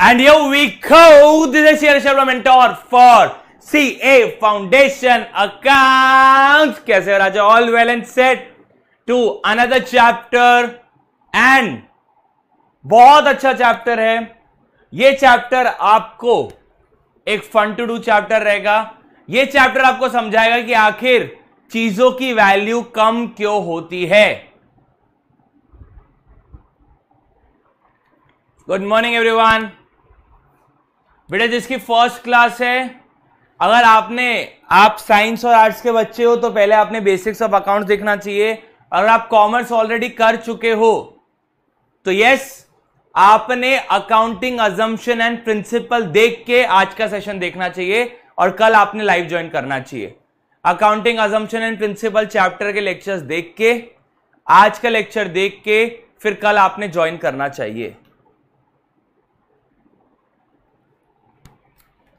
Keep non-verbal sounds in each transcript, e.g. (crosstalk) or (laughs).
And here we go. This is your Sharma Mentor for CA Foundation Accounts. कैसे raja all well and set to another chapter and बहुत अच्छा chapter है ये chapter आपको एक fun to do chapter रहेगा ये chapter आपको समझाएगा कि आखिर चीजों की वैल्यू कम क्यों होती है गुड मॉर्निंग एवरीवन बेटा जिसकी फर्स्ट क्लास है अगर आपने आप साइंस और आर्ट्स के बच्चे हो तो पहले आपने बेसिक्स ऑफ अकाउंट्स देखना चाहिए अगर आप कॉमर्स ऑलरेडी कर चुके हो तो यस आपने अकाउंटिंग अजम्पन एंड प्रिंसिपल देख के आज का सेशन देखना चाहिए और कल आपने लाइव ज्वाइन करना चाहिए accounting assumption and principle chapter के लेक्चर्स देख के आज का लेक्चर देख के फिर कल आपने ज्वाइन करना चाहिए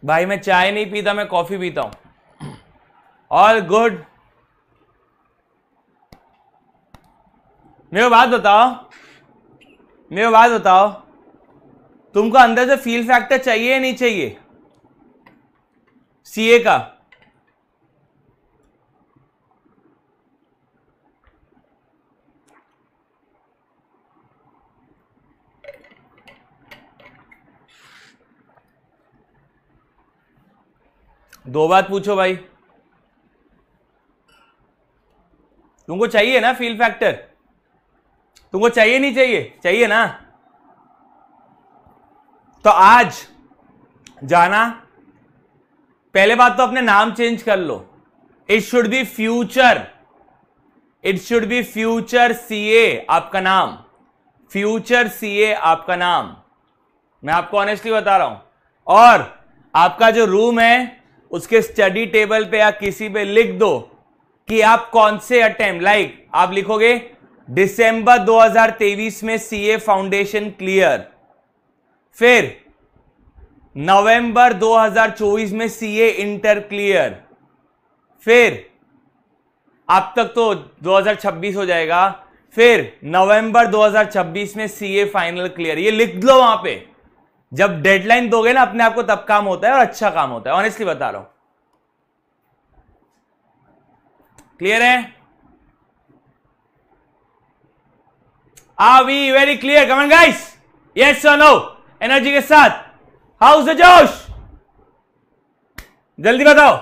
भाई मैं चाय नहीं पीता मैं कॉफी पीता हूं ऑल गुड मेरे बात बताओ मेरे बात बताओ तुमको अंदर से फील फैक्टर चाहिए या नहीं चाहिए सीए का दो बात पूछो भाई तुमको चाहिए ना फील फैक्टर तुमको चाहिए नहीं चाहिए चाहिए ना तो आज जाना पहले बात तो अपने नाम चेंज कर लो it should be future it should be future CA आपका नाम फ्यूचर सीए आपका नाम मैं आपको ऑनेस्टली बता रहा हूं और आपका जो रूम है उसके स्टडी टेबल पे या किसी पे लिख दो कि आप कौन से अटेम्प्ट लाइक आप लिखोगे दिसंबर 2023 में सीए फाउंडेशन क्लियर फिर नवंबर 2024 में सीए इंटर क्लियर फिर अब तक तो 2026 हो जाएगा फिर नवंबर 2026 में सीए फाइनल क्लियर ये लिख लो वहां पे जब डेडलाइन दोगे ना अपने आप को तब काम होता है और अच्छा काम होता है ऑनेस्टली बता रहा हूं क्लियर है are we very clear come on guys yes और नो एनर्जी के साथ हाउस जोश जल्दी बताओ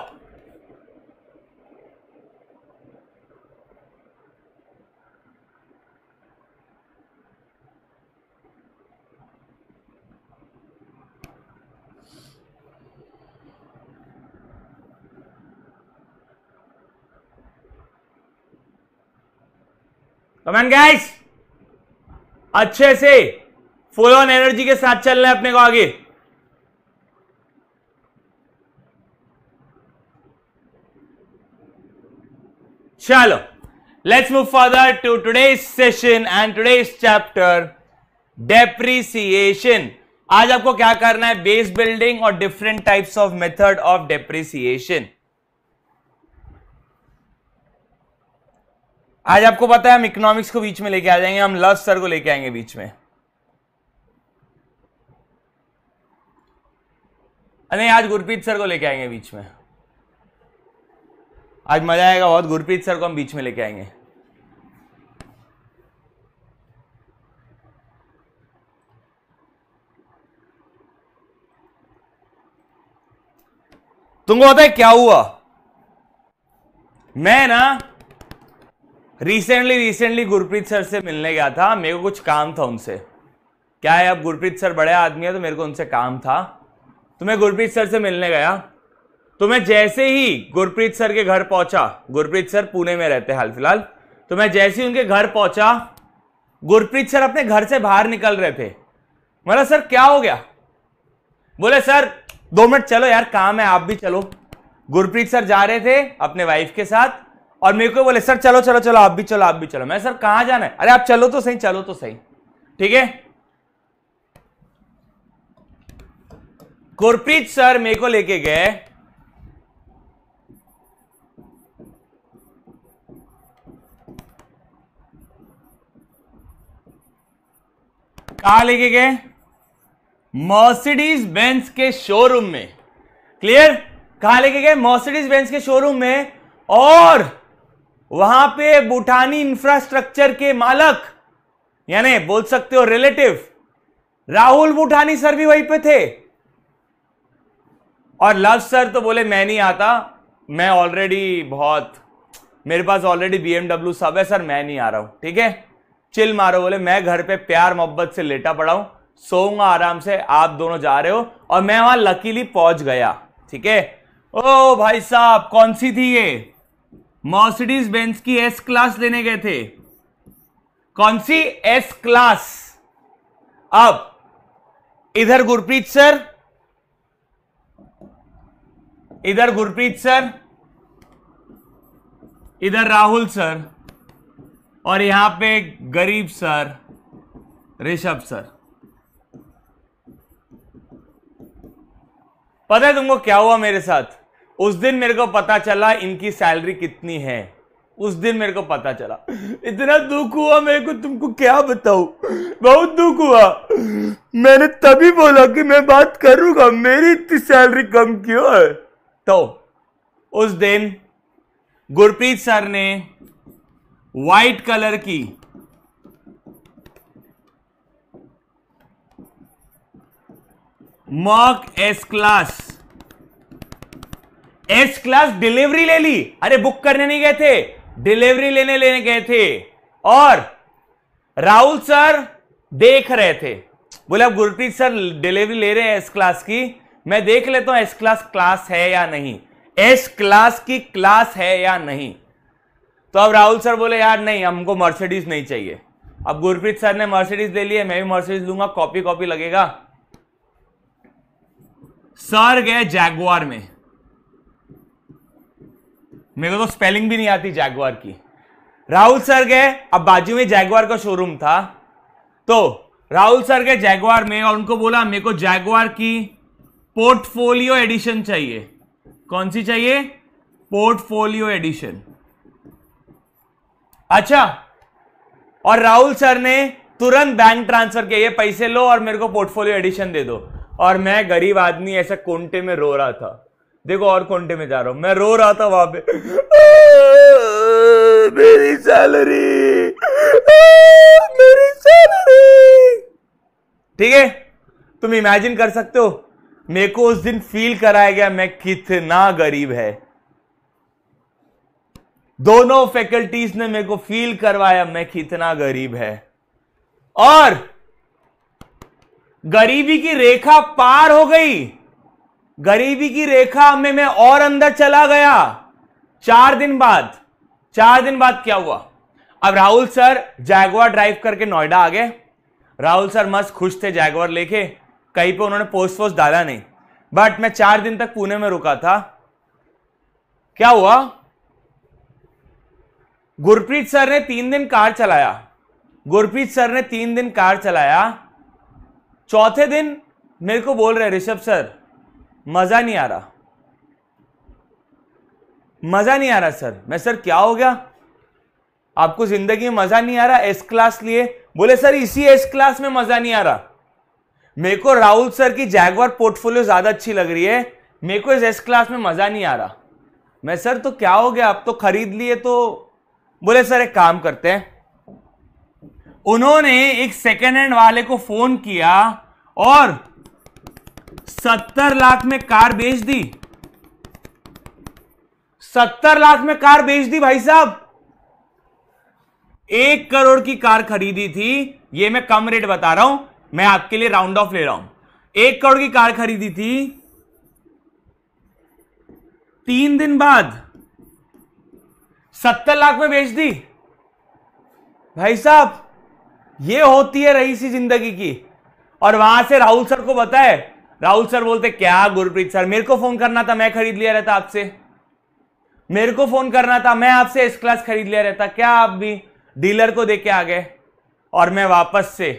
कमान गाइस अच्छे से फुल ऑन एनर्जी के साथ चल रहे अपने को आगे चलो let's move further to today's session and today's chapter depreciation आज आपको क्या करना है बेस बिल्डिंग और different types of method of depreciation आज आपको पता है हम इकोनॉमिक्स को बीच में लेके आ जाएंगे हम लव सर को लेके आएंगे बीच में अरे आज गुरप्रीत सर को लेके आएंगे बीच में आज मजा आएगा बहुत गुरप्रीत सर को हम बीच में लेके आएंगे तुमको पता है क्या हुआ मैं ना रिसेंटली रिसेंटली गुरप्रीत सर से मिलने गया था मेरे को कुछ काम था उनसे क्या है अब गुरप्रीत सर बड़े आदमी है तो मेरे को उनसे काम था तो मैं गुरप्रीत सर से मिलने गया तो मैं जैसे ही गुरप्रीत सर के घर पहुंचा गुरप्रीत सर पुणे में रहते हाल फिलहाल तो मैं जैसे ही उनके घर पहुंचा गुरप्रीत सर अपने घर से बाहर निकल रहे थे बोला सर क्या हो गया बोले सर दो मिनट चलो यार काम है आप भी चलो गुरप्रीत सर जा रहे थे अपने वाइफ के साथ और मेरे को बोले सर चलो चलो चलो आप भी चलो आप भी चलो मैं सर कहां जाना है अरे आप चलो तो सही चलो तो सही ठीक है गुरप्रीत सर मेरे को लेके गए कहा लेके गए मर्सिडीज बेंस के शोरूम में क्लियर कहा लेके गए मर्सिडीज बेंस के शोरूम में और वहां पे बुठानी इंफ्रास्ट्रक्चर के मालक यानी बोल सकते हो रिलेटिव राहुल बुठानी सर भी वहीं पे थे और लव सर तो बोले मैं नहीं आता मैं ऑलरेडी बहुत मेरे पास ऑलरेडी बीएमडब्ल्यू सब है सर मैं नहीं आ रहा हूं ठीक है चिल मारो बोले मैं घर पे प्यार मोहब्बत से लेटा पड़ा हूं सोऊंगा आराम से आप दोनों जा रहे हो और मैं वहां लकीली पहुंच गया ठीक है ओ भाई साहब कौन सी थी ये मर्सिडीज बेंस की एस क्लास लेने गए थे कौन सी एस क्लास अब इधर गुरप्रीत सर इधर गुरप्रीत सर इधर राहुल सर और यहां पे गरीब सर ऋषभ सर पता है तुमको क्या हुआ मेरे साथ उस दिन मेरे को पता चला इनकी सैलरी कितनी है उस दिन मेरे को पता चला इतना दुख हुआ मेरे को तुमको क्या बताऊं बहुत दुख हुआ मैंने तभी बोला कि मैं बात करूंगा मेरी इतनी सैलरी कम क्यों है तो उस दिन गुरप्रीत सर ने वाइट कलर की मॉक S class S class delivery ले ली अरे बुक करने नहीं गए थे डिलीवरी लेने लेने गए थे और राहुल सर देख रहे थे बोले अब गुरप्रीत सर डिलीवरी ले रहे हैं एस क्लास की मैं देख लेता हूं एस क्लास क्लास है या नहीं एस क्लास की क्लास है या नहीं तो अब राहुल सर बोले यार नहीं हमको मर्सिडीज नहीं चाहिए अब गुरप्रीत सर ने मर्सिडीज ले लिए मैं भी मर्सिडीज लूंगा कॉपी कॉपी लगेगा सर गए जैगवार में मेरे को तो स्पेलिंग भी नहीं आती जैगवार की राहुल सर गए अब बाजू में जैगवार का शोरूम था तो राहुल सर गए जैगवार में और उनको बोला मेरे को जैगवार की पोर्टफोलियो एडिशन चाहिए कौन सी चाहिए पोर्टफोलियो एडिशन अच्छा और राहुल सर ने तुरंत बैंक ट्रांसफर किया ये पैसे लो और मेरे को पोर्टफोलियो एडिशन दे दो और मैं गरीब आदमी ऐसा कोंटे में रो रहा था देखो और कोंटे में जा रहा हूं मैं रो रहा था वहां पे मेरी सैलरी मेरी सैलरी ठीक है तुम इमेजिन कर सकते हो मेरे को उस दिन फील कराया गया मैं कितना गरीब है दोनों फैकल्टीज ने मेरे को फील करवाया मैं कितना गरीब है और गरीबी की रेखा पार हो गई गरीबी की रेखा में मैं और अंदर चला गया चार दिन बाद चार दिन बाद क्या हुआ अब राहुल सर जैगवार ड्राइव करके नोएडा आ गए राहुल सर मस्त खुश थे जैगवार लेके कहीं पे उन्होंने पोस्ट वोस्ट डाला नहीं बट मैं चार दिन तक पुणे में रुका था क्या हुआ गुरप्रीत सर ने तीन दिन कार चलाया गुरप्रीत सर ने तीन दिन कार चलाया चौथे दिन मेरे को बोल रहे ऋषभ सर मजा नहीं आ रहा मजा नहीं आ रहा सर मैं सर क्या हो गया आपको जिंदगी में मजा नहीं आ रहा एस क्लास लिए बोले सर इसी एस क्लास में मजा नहीं आ रहा मेरे को राहुल सर की जैगवार पोर्टफोलियो ज्यादा अच्छी लग रही है मेरे को इस एस क्लास में मजा नहीं आ रहा मैं सर तो क्या हो गया आप तो खरीद लिए तो बोले सर एक काम करते हैं उन्होंने एक सेकेंड हैंड वाले को फोन किया और सत्तर लाख में कार बेच दी सत्तर लाख में कार बेच दी भाई साहब एक करोड़ की कार खरीदी थी ये मैं कम रेट बता रहा हूं मैं आपके लिए राउंड ऑफ ले रहा हूं एक करोड़ की कार खरीदी थी तीन दिन बाद सत्तर लाख में बेच दी भाई साहब ये होती है रईसी जिंदगी की और वहां से राहुल सर को बताए राहुल सर बोलते क्या गुरप्रीत सर मेरे को फोन करना था मैं खरीद लिया रहता आपसे मेरे को फोन करना था मैं आपसे एस क्लास खरीद लिया रहता क्या आप भी डीलर को देके आ गए और मैं वापस से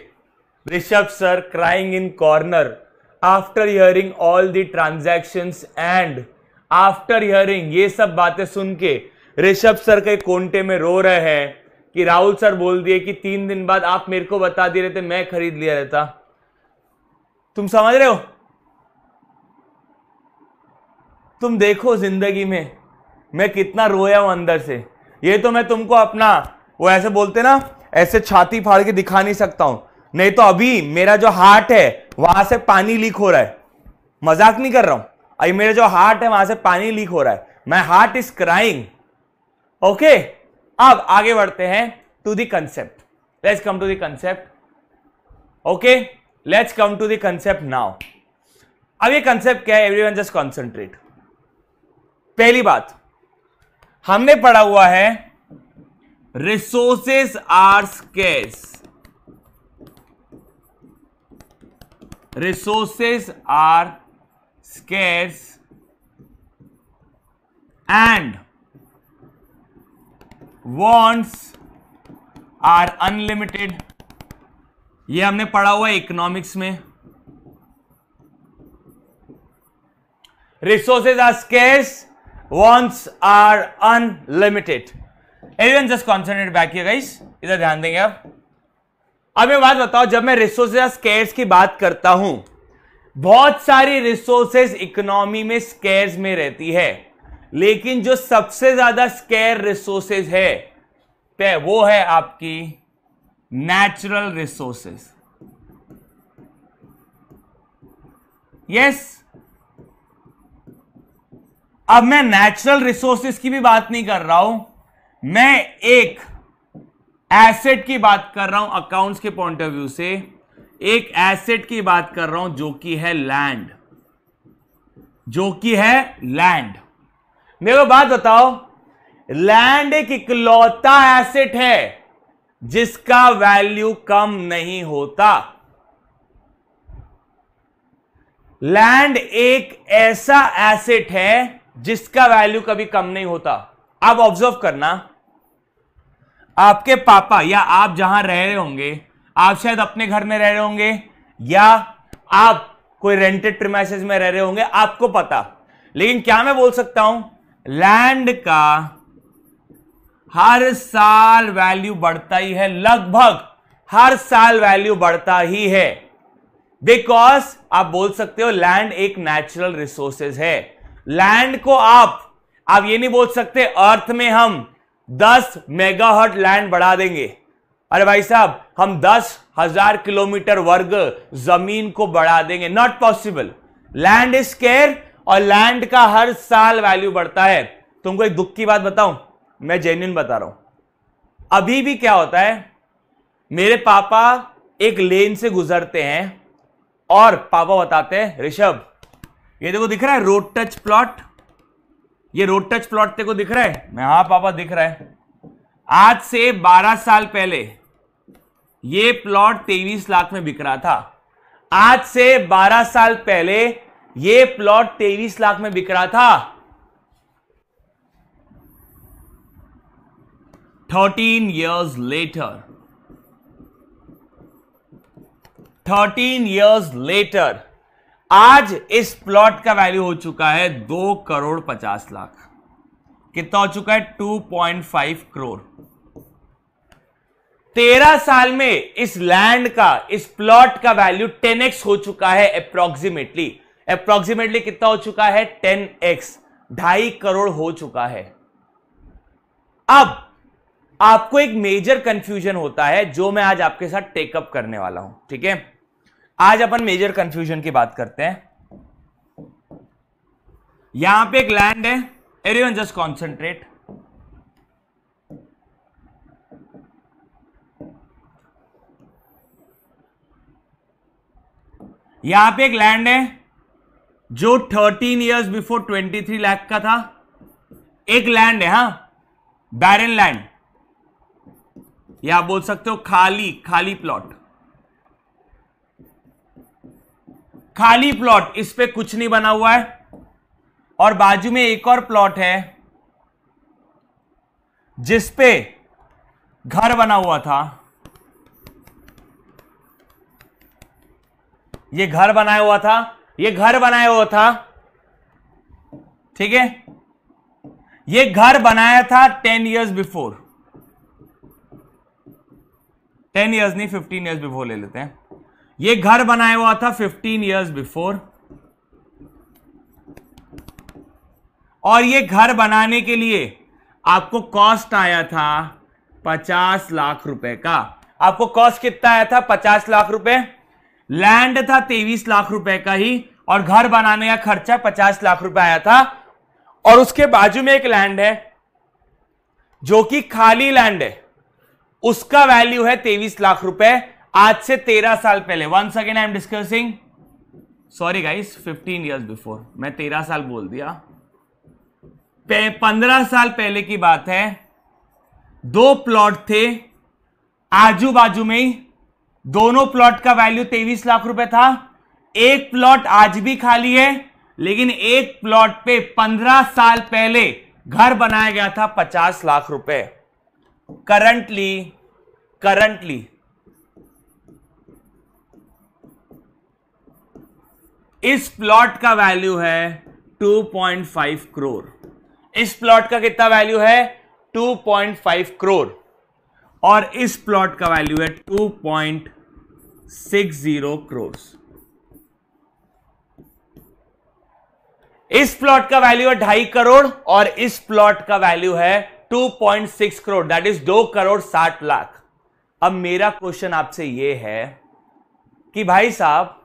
Rishabh sir crying in corner after hearing all the transaction and after hearing ये सब बातें सुन के ऋषभ सर के कोंटे में रो रहे हैं कि राहुल सर बोल दिए कि तीन दिन बाद आप मेरे को बता दे रहे थे मैं खरीद लिया रहता तुम समझ रहे हो तुम देखो जिंदगी में मैं कितना रोया हूं अंदर से ये तो मैं तुमको अपना वो ऐसे बोलते ना ऐसे छाती फाड़ के दिखा नहीं सकता हूं नहीं तो अभी मेरा जो हार्ट है वहां से पानी लीक हो रहा है मजाक नहीं कर रहा हूं अभी मेरा जो हार्ट है वहां से पानी लीक हो रहा है my heart is crying okay अब आगे बढ़ते हैं to the concept let's come to the concept okay let's come to the concept now अब ये कंसेप्ट क्या है वन जस्ट कॉन्सेंट्रेट पहली बात हमने पढ़ा हुआ है resources are scarce resources are scarce and wants are unlimited ये हमने पढ़ा हुआ है इकोनॉमिक्स में resources are scarce wants are unlimited Everyone just concentrate back here इधर ध्यान देंगे आप अब मैं बात बताओ जब मैं रिसोर्सेज या स्केर्स की बात करता हूं बहुत सारी रिसोर्सेज इकोनॉमी में स्केर्स में रहती है लेकिन जो सबसे ज्यादा स्केयर रिसोर्सेज है वो है आपकी नेचुरल रिसोर्सेज यस अब मैं नेचुरल रिसोर्सेस की भी बात नहीं कर रहा हूं मैं एक एसेट की बात कर रहा हूं अकाउंट्स के पॉइंट ऑफ व्यू से एक एसेट की बात कर रहा हूं जो कि है लैंड जो कि है लैंड मेरे को बात बताओ लैंड एक इकलौता एसेट है जिसका वैल्यू कम नहीं होता लैंड एक ऐसा एसेट है जिसका वैल्यू कभी कम नहीं होता आप ऑब्जर्व करना आपके पापा या आप जहां रह रहे होंगे आप शायद अपने घर में रह रहे होंगे या आप कोई रेंटेड प्रीमाइसेस में रह रहे होंगे आपको पता लेकिन क्या मैं बोल सकता हूं लैंड का हर साल वैल्यू बढ़ता ही है लगभग हर साल वैल्यू बढ़ता ही है बिकॉज आप बोल सकते हो लैंड एक नेचुरल रिसोर्सेज है लैंड को आप आप ये नहीं बोल सकते अर्थ में हम 10 मेगाहर्ट लैंड बढ़ा देंगे अरे भाई साहब हम दस हजार किलोमीटर वर्ग जमीन को बढ़ा देंगे not possible land is scarce और लैंड का हर साल वैल्यू बढ़ता है तुमको एक दुख की बात बताऊं मैं जेन्यून बता रहा हूं अभी भी क्या होता है मेरे पापा एक लेन से गुजरते हैं और पापा बताते हैं ऋषभ ये देखो दिख रहा है रोड टच प्लॉट ये रोड टच प्लॉट देखो दिख रहा है मैं हाँ पापा दिख रहा है आज से 12 साल पहले ये प्लॉट 23 लाख में बिक रहा था आज से 12 साल पहले ये प्लॉट 23 लाख में बिक रहा था 13 इयर्स लेटर 13 इयर्स लेटर आज इस प्लॉट का वैल्यू हो चुका है दो करोड़ पचास लाख कितना हो चुका है टू पॉइंट फाइव करोड़ तेरह साल में इस लैंड का इस प्लॉट का वैल्यू टेन एक्स हो चुका है अप्रोक्सीमेटली अप्रोक्सीमेटली कितना हो चुका है टेन एक्स ढाई करोड़ हो चुका है अब आपको एक मेजर कंफ्यूजन होता है जो मैं आज आपके साथ टेकअप करने वाला हूं ठीक है आज अपन मेजर कंफ्यूजन की बात करते हैं यहां पे एक लैंड है एवरीवन जस्ट कॉन्सेंट्रेट यहां पे एक लैंड है जो 13 इयर्स बिफोर 23 लाख का था एक लैंड है हा बैरन लैंड या बोल सकते हो खाली खाली प्लॉट खाली प्लॉट इस पर कुछ नहीं बना हुआ है और बाजू में एक और प्लॉट है जिसपे घर बना हुआ था ये घर बनाया हुआ था ये घर बनाया हुआ था ठीक है ये घर बनाया था ten years before ten years नहीं फिफ्टीन इयर्स बिफोर ले लेते हैं ये घर बनाया हुआ था 15 इयर्स बिफोर और ये घर बनाने के लिए आपको कॉस्ट आया था 50 लाख रुपए का आपको कॉस्ट कितना आया था 50 लाख रुपए लैंड था 23 लाख रुपए का ही और घर बनाने का खर्चा 50 लाख रुपए आया था और उसके बाजू में एक लैंड है जो कि खाली लैंड है उसका वैल्यू है 23 लाख रुपए आज से तेरह साल पहले once again I am discussing sorry guys fifteen years before मैं तेरह साल बोल दिया पंद्रह साल पहले की बात है दो प्लॉट थे आजू बाजू में ही दोनों प्लॉट का वैल्यू तेईस लाख रुपए था एक प्लॉट आज भी खाली है लेकिन एक प्लॉट पे पंद्रह साल पहले घर बनाया गया था पचास लाख रुपए करंटली करंटली इस प्लॉट का वैल्यू है 2.5 करोर इस प्लॉट का कितना वैल्यू है 2.5 करोर और इस प्लॉट का वैल्यू है 2.60 करोड़ इस प्लॉट का वैल्यू है ढाई करोड़ और इस प्लॉट का वैल्यू है 2.6 करोड़ दैट इज दो करोड़ साठ लाख अब मेरा क्वेश्चन आपसे यह है कि भाई साहब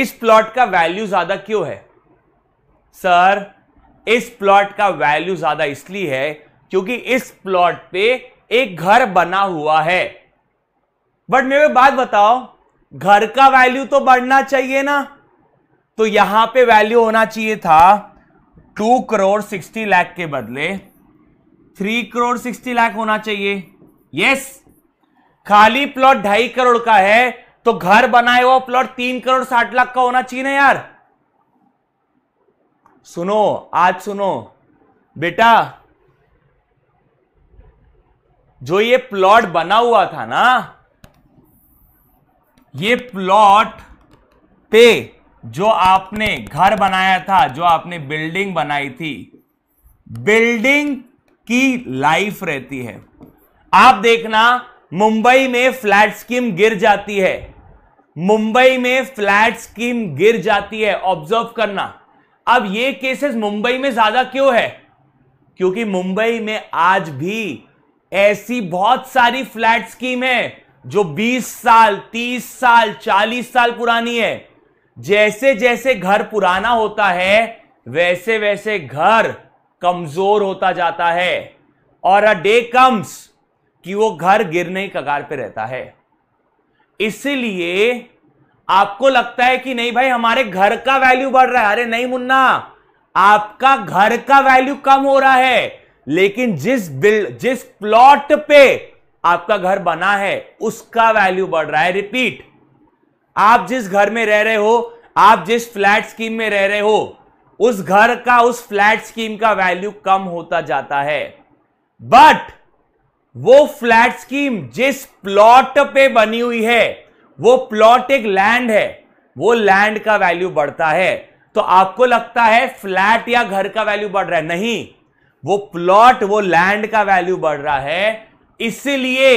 इस प्लॉट का वैल्यू ज्यादा क्यों है सर इस प्लॉट का वैल्यू ज्यादा इसलिए है क्योंकि इस प्लॉट पे एक घर बना हुआ है बट मेरे बात बताओ घर का वैल्यू तो बढ़ना चाहिए ना तो यहां पे वैल्यू होना चाहिए था टू करोड़ सिक्सटी लाख के बदले थ्री करोड़ सिक्सटी लाख होना चाहिए यस खाली प्लॉट ढाई करोड़ का है तो घर बनाए हुआ प्लॉट तीन करोड़ साठ लाख का होना चाहिए ना यार सुनो आज सुनो बेटा जो ये प्लॉट बना हुआ था ना ये प्लॉट पे जो आपने घर बनाया था जो आपने बिल्डिंग बनाई थी बिल्डिंग की लाइफ रहती है आप देखना मुंबई में फ्लैट स्कीम गिर जाती है मुंबई में फ्लैट स्कीम गिर जाती है ऑब्जर्व करना अब ये केसेस मुंबई में ज्यादा क्यों है क्योंकि मुंबई में आज भी ऐसी बहुत सारी फ्लैट स्कीम है जो 20 साल 30 साल 40 साल पुरानी है जैसे जैसे घर पुराना होता है वैसे वैसे घर कमजोर होता जाता है और अ डे कम्स कि वो घर गिरने की कगार पे रहता है इसलिए आपको लगता है कि नहीं भाई हमारे घर का वैल्यू बढ़ रहा है अरे नहीं मुन्ना आपका घर का वैल्यू कम हो रहा है लेकिन जिस बिल्ड जिस प्लॉट पे आपका घर बना है उसका वैल्यू बढ़ रहा है रिपीट आप जिस घर में रह रहे हो आप जिस फ्लैट स्कीम में रह रहे हो उस घर का उस फ्लैट स्कीम का वैल्यू कम होता जाता है बट वो फ्लैट स्कीम जिस प्लॉट पे बनी हुई है वो प्लॉट एक लैंड है वो लैंड का वैल्यू बढ़ता है तो आपको लगता है फ्लैट या घर का वैल्यू बढ़ रहा है नहीं वो प्लॉट वो लैंड का वैल्यू बढ़ रहा है इसलिए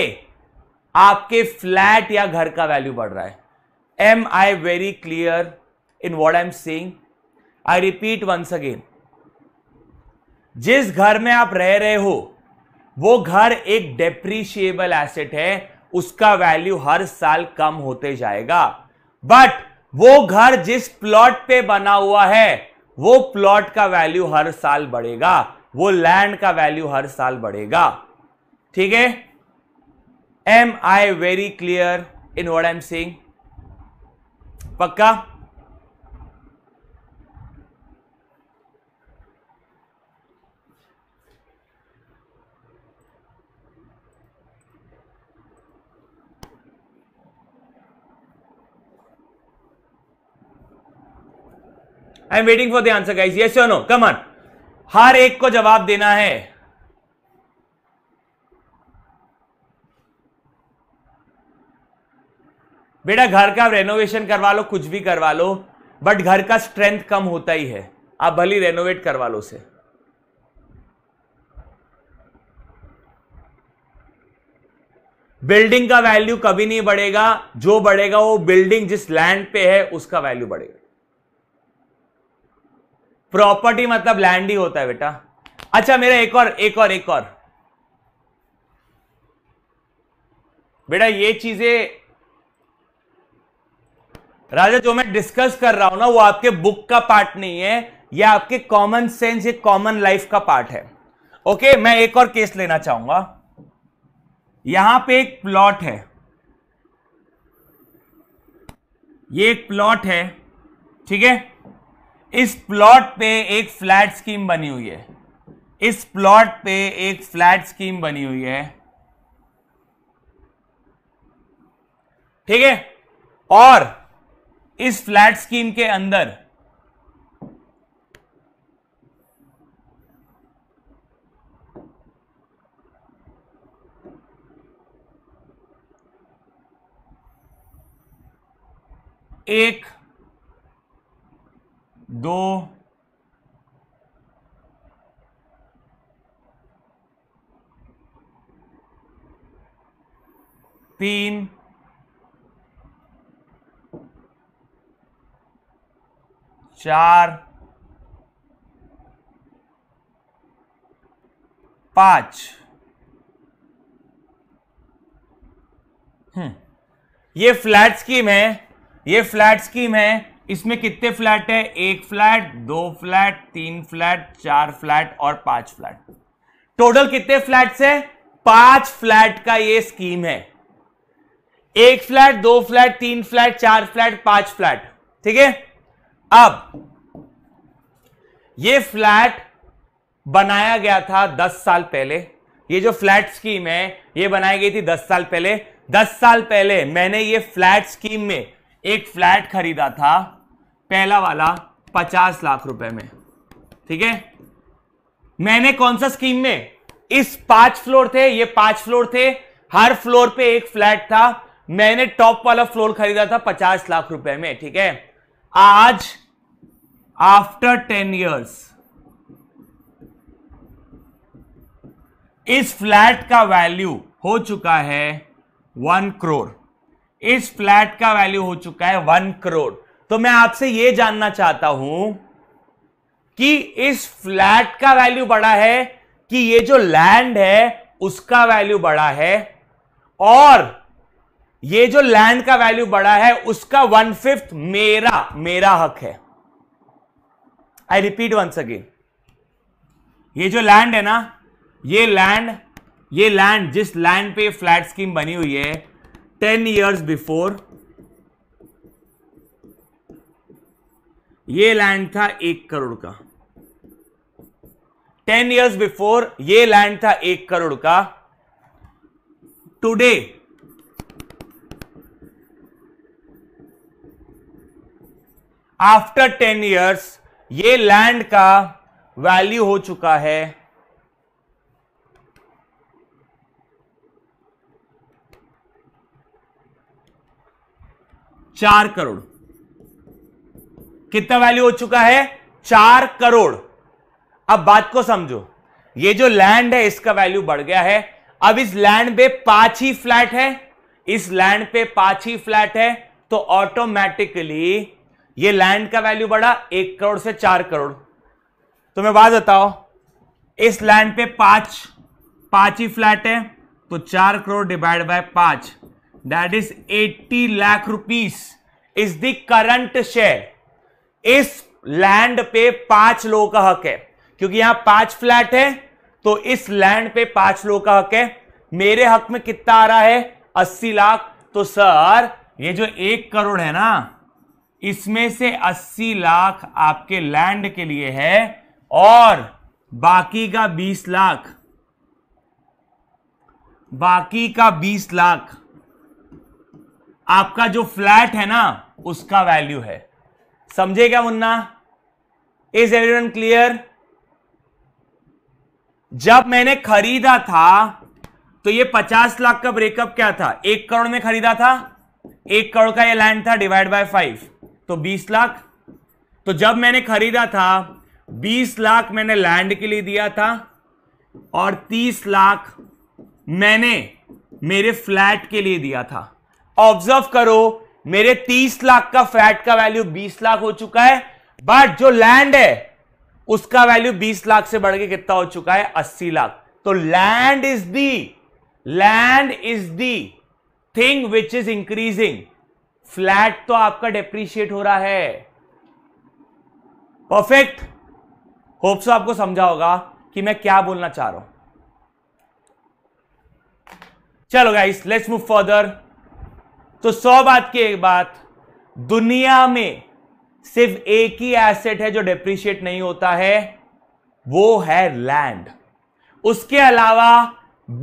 आपके फ्लैट या घर का वैल्यू बढ़ रहा है am I very clear in what I am saying I repeat once again जिस घर में आप रह रहे हो वो घर एक डेप्रिशिएबल एसेट है उसका वैल्यू हर साल कम होते जाएगा बट वो घर जिस प्लॉट पे बना हुआ है वो प्लॉट का वैल्यू हर साल बढ़ेगा वो लैंड का वैल्यू हर साल बढ़ेगा ठीक है am I very clear in what am saying पक्का I am waiting for the answer guys yes no come on हर एक को जवाब देना है बेटा घर का रेनोवेशन करवा लो कुछ भी करवा लो बट घर का स्ट्रेंथ कम होता ही है आप भली रेनोवेट करवा लो उसे बिल्डिंग का वैल्यू कभी नहीं बढ़ेगा जो बढ़ेगा वो बिल्डिंग जिस लैंड पे है उसका वैल्यू बढ़ेगा प्रॉपर्टी मतलब लैंड ही होता है बेटा अच्छा मेरा एक और एक और एक और बेटा ये चीजें राजा जो मैं डिस्कस कर रहा हूं ना वो आपके बुक का पार्ट नहीं है ये आपके कॉमन सेंस ये कॉमन लाइफ का पार्ट है ओके मैं एक और केस लेना चाहूंगा यहां पे एक प्लॉट है ये एक प्लॉट है ठीक है इस प्लॉट पे एक फ्लैट स्कीम बनी हुई है इस प्लॉट पे एक फ्लैट स्कीम बनी हुई है ठीक है और इस फ्लैट स्कीम के अंदर एक दो तीन चार पांच हम्म ये फ्लैट स्कीम है ये फ्लैट स्कीम है इसमें कितने फ्लैट है एक फ्लैट दो फ्लैट तीन फ्लैट चार फ्लैट और पांच फ्लैट टोटल कितने फ्लैट है पांच फ्लैट का ये स्कीम है एक फ्लैट दो फ्लैट तीन फ्लैट चार फ्लैट पांच फ्लैट ठीक है अब ये फ्लैट बनाया गया था दस साल पहले ये जो फ्लैट स्कीम है ये बनाई गई थी दस साल पहले दस साल पहले मैंने ये फ्लैट स्कीम में एक फ्लैट खरीदा था पहला वाला पचास लाख रुपए में ठीक है मैंने कौन सा स्कीम में इस पांच फ्लोर थे ये पांच फ्लोर थे हर फ्लोर पे एक फ्लैट था मैंने टॉप वाला फ्लोर खरीदा था पचास लाख रुपए में ठीक है आज आफ्टर टेन इयर्स इस फ्लैट का वैल्यू हो चुका है वन करोड़ इस फ्लैट का वैल्यू हो चुका है वन करोड़ तो मैं आपसे यह जानना चाहता हूं कि इस फ्लैट का वैल्यू बड़ा है कि ये जो लैंड है उसका वैल्यू बड़ा है और ये जो लैंड का वैल्यू बड़ा है उसका वन फिफ्थ मेरा मेरा हक है आई रिपीट वंस अगेन ये जो लैंड है ना ये लैंड ये लैंड जिस लैंड पे फ्लैट स्कीम बनी हुई है टेन इयर्स बिफोर ये लैंड था एक करोड़ का टेन इयर्स बिफोर ये लैंड था एक करोड़ का टुडे आफ्टर टेन इयर्स ये लैंड का वैल्यू हो चुका है चार करोड़ कितना वैल्यू हो चुका है चार करोड़ अब बात को समझो ये जो लैंड है इसका वैल्यू बढ़ गया है अब इस लैंड पे पांच ही फ्लैट है इस लैंड पे पांच ही फ्लैट है तो ऑटोमेटिकली ये लैंड का वैल्यू बढ़ा एक करोड़ से चार करोड़ तुम्हें तो बात बताओ इस लैंड पे पांच पांच ही फ्लैट है तो चार करोड़ डिवाइड बाय पांच that is eighty lakh rupees is the current share इस लैंड पे पांच लोगों का हक है क्योंकि यहां पांच फ्लैट है तो इस लैंड पे पांच लोगों का हक है मेरे हक में कितना आ रहा है अस्सी लाख तो सर ये जो एक करोड़ है ना इसमें से अस्सी लाख आपके लैंड के लिए है और बाकी का बीस लाख बाकी का बीस लाख आपका जो फ्लैट है ना उसका वैल्यू है समझे क्या मुन्ना इज एवरीवन क्लियर जब मैंने खरीदा था तो ये पचास लाख का ब्रेकअप क्या था एक करोड़ में खरीदा था एक करोड़ का ये लैंड था डिवाइड बाय फाइव तो बीस लाख तो जब मैंने खरीदा था बीस लाख मैंने लैंड के लिए दिया था और तीस लाख मैंने मेरे फ्लैट के लिए दिया था ऑब्जर्व करो मेरे 30 लाख का फ्लैट का वैल्यू 20 लाख हो चुका है बट जो लैंड है उसका वैल्यू 20 लाख से बढ़ के कितना हो चुका है 80 लाख तो land is the land is the thing which is increasing flat तो आपका डेप्रिशिएट हो रहा है परफेक्ट होप्स आपको समझा होगा कि मैं क्या बोलना चाह रहा हूं चलो गाइस लेट्स मूव फर्दर तो सौ बात की एक बात दुनिया में सिर्फ एक ही एसेट है जो डिप्रिशिएट नहीं होता है वो है लैंड उसके अलावा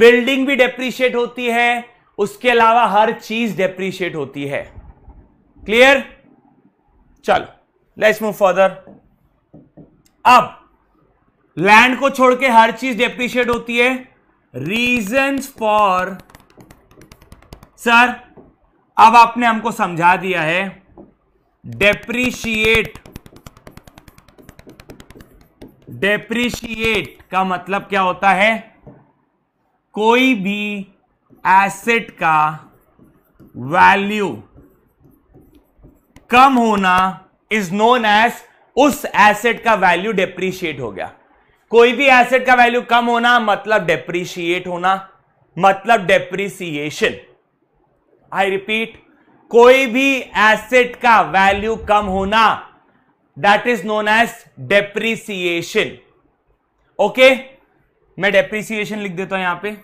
बिल्डिंग भी डेप्रीशिएट होती है उसके अलावा हर चीज डेप्रीशिएट होती है क्लियर चलो लेट्स मूव फर्दर अब लैंड को छोड़ के हर चीज डेप्रिशिएट होती है रीजन फॉर सर अब आपने हमको समझा दिया है डेप्रीशिएट डेप्रीशिएट का मतलब क्या होता है कोई भी एसेट का वैल्यू कम होना इज नोन एज उस एसेट का वैल्यू डेप्रीशिएट हो गया कोई भी एसेट का वैल्यू कम होना मतलब डेप्रीशिएट होना मतलब डेप्रीसिएशन आई रिपीट कोई भी एसेट का वैल्यू कम होना that is known as depreciation okay मैं डेप्रिसिएशन लिख देता हूं यहां पे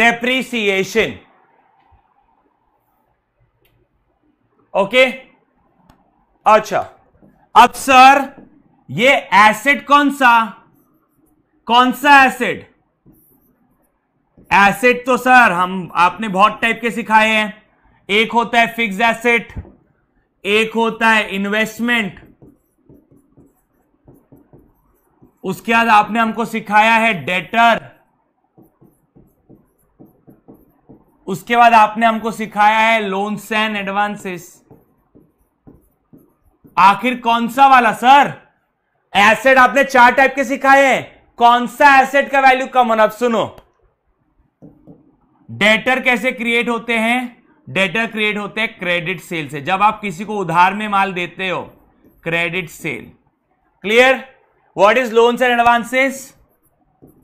डेप्रिसिएशन ओके अच्छा अब सर ये एसिड कौन सा कौन सा एसिड एसिड तो सर हम आपने बहुत टाइप के सिखाए हैं एक होता है फिक्स एसेट एक होता है इन्वेस्टमेंट उसके बाद आपने हमको सिखाया है डेटर उसके बाद आपने हमको सिखाया है लोन्स एंड एडवांसेस आखिर कौन सा वाला सर एसेट आपने चार टाइप के सिखाए हैं कौन सा एसेट का वैल्यू कम होना सुनो डेटर कैसे क्रिएट होते हैं डेटर क्रिएट होते हैं क्रेडिट सेल से जब आप किसी को उधार में माल देते हो credit sale clear what is loans and advances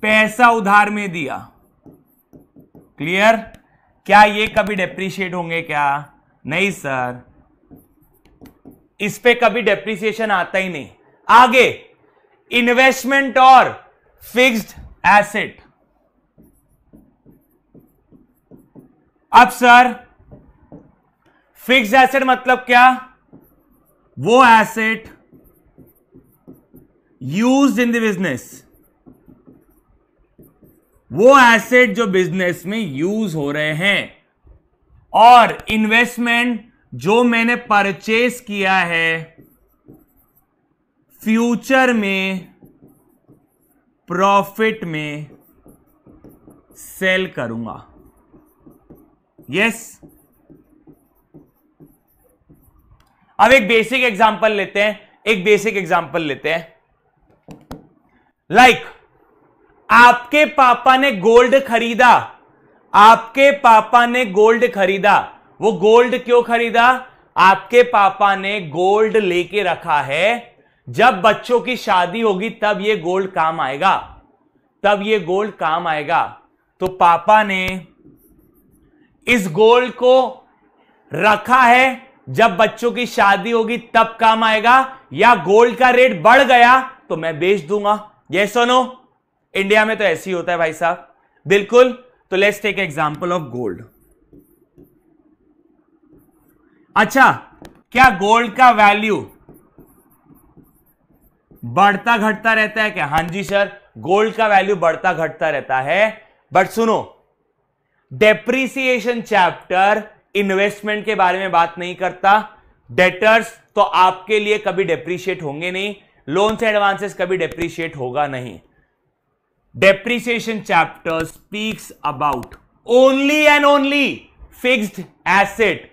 पैसा उधार में दिया क्लियर क्या ये कभी डेप्रीशिएट होंगे क्या नहीं सर इस पे कभी डेप्रिसिएशन आता ही नहीं आगे इन्वेस्टमेंट और फिक्स्ड एसेट अब सर फिक्स्ड एसेट मतलब क्या वो asset use in the business वो एसेट जो बिजनेस में यूज हो रहे हैं और इन्वेस्टमेंट जो मैंने परचेस किया है फ्यूचर में प्रॉफिट में सेल करूंगा यस अब एक बेसिक एग्जांपल लेते हैं एक बेसिक एग्जांपल लेते हैं लाइक like, आपके पापा ने गोल्ड खरीदा आपके पापा ने गोल्ड खरीदा वो गोल्ड क्यों खरीदा आपके पापा ने गोल्ड लेके रखा है जब बच्चों की शादी होगी तब ये गोल्ड काम आएगा तब ये गोल्ड काम आएगा तो पापा ने इस गोल्ड को रखा है जब बच्चों की शादी होगी तब काम आएगा या गोल्ड का रेट बढ़ गया तो मैं बेच दूंगा ये सुनो इंडिया में तो ऐसे ही होता है भाई साहब बिल्कुल तो let's take example of gold अच्छा क्या गोल्ड का वैल्यू बढ़ता घटता रहता है क्या हां जी सर गोल्ड का वैल्यू बढ़ता घटता रहता है बट सुनो डेप्रीसिएशन चैप्टर इन्वेस्टमेंट के बारे में बात नहीं करता डेटर्स तो आपके लिए कभी डेप्रीशिएट होंगे नहीं लोन्स एंड एडवांसेस कभी डेप्रिशिएट होगा नहीं depreciation chapter speaks about only and only fixed asset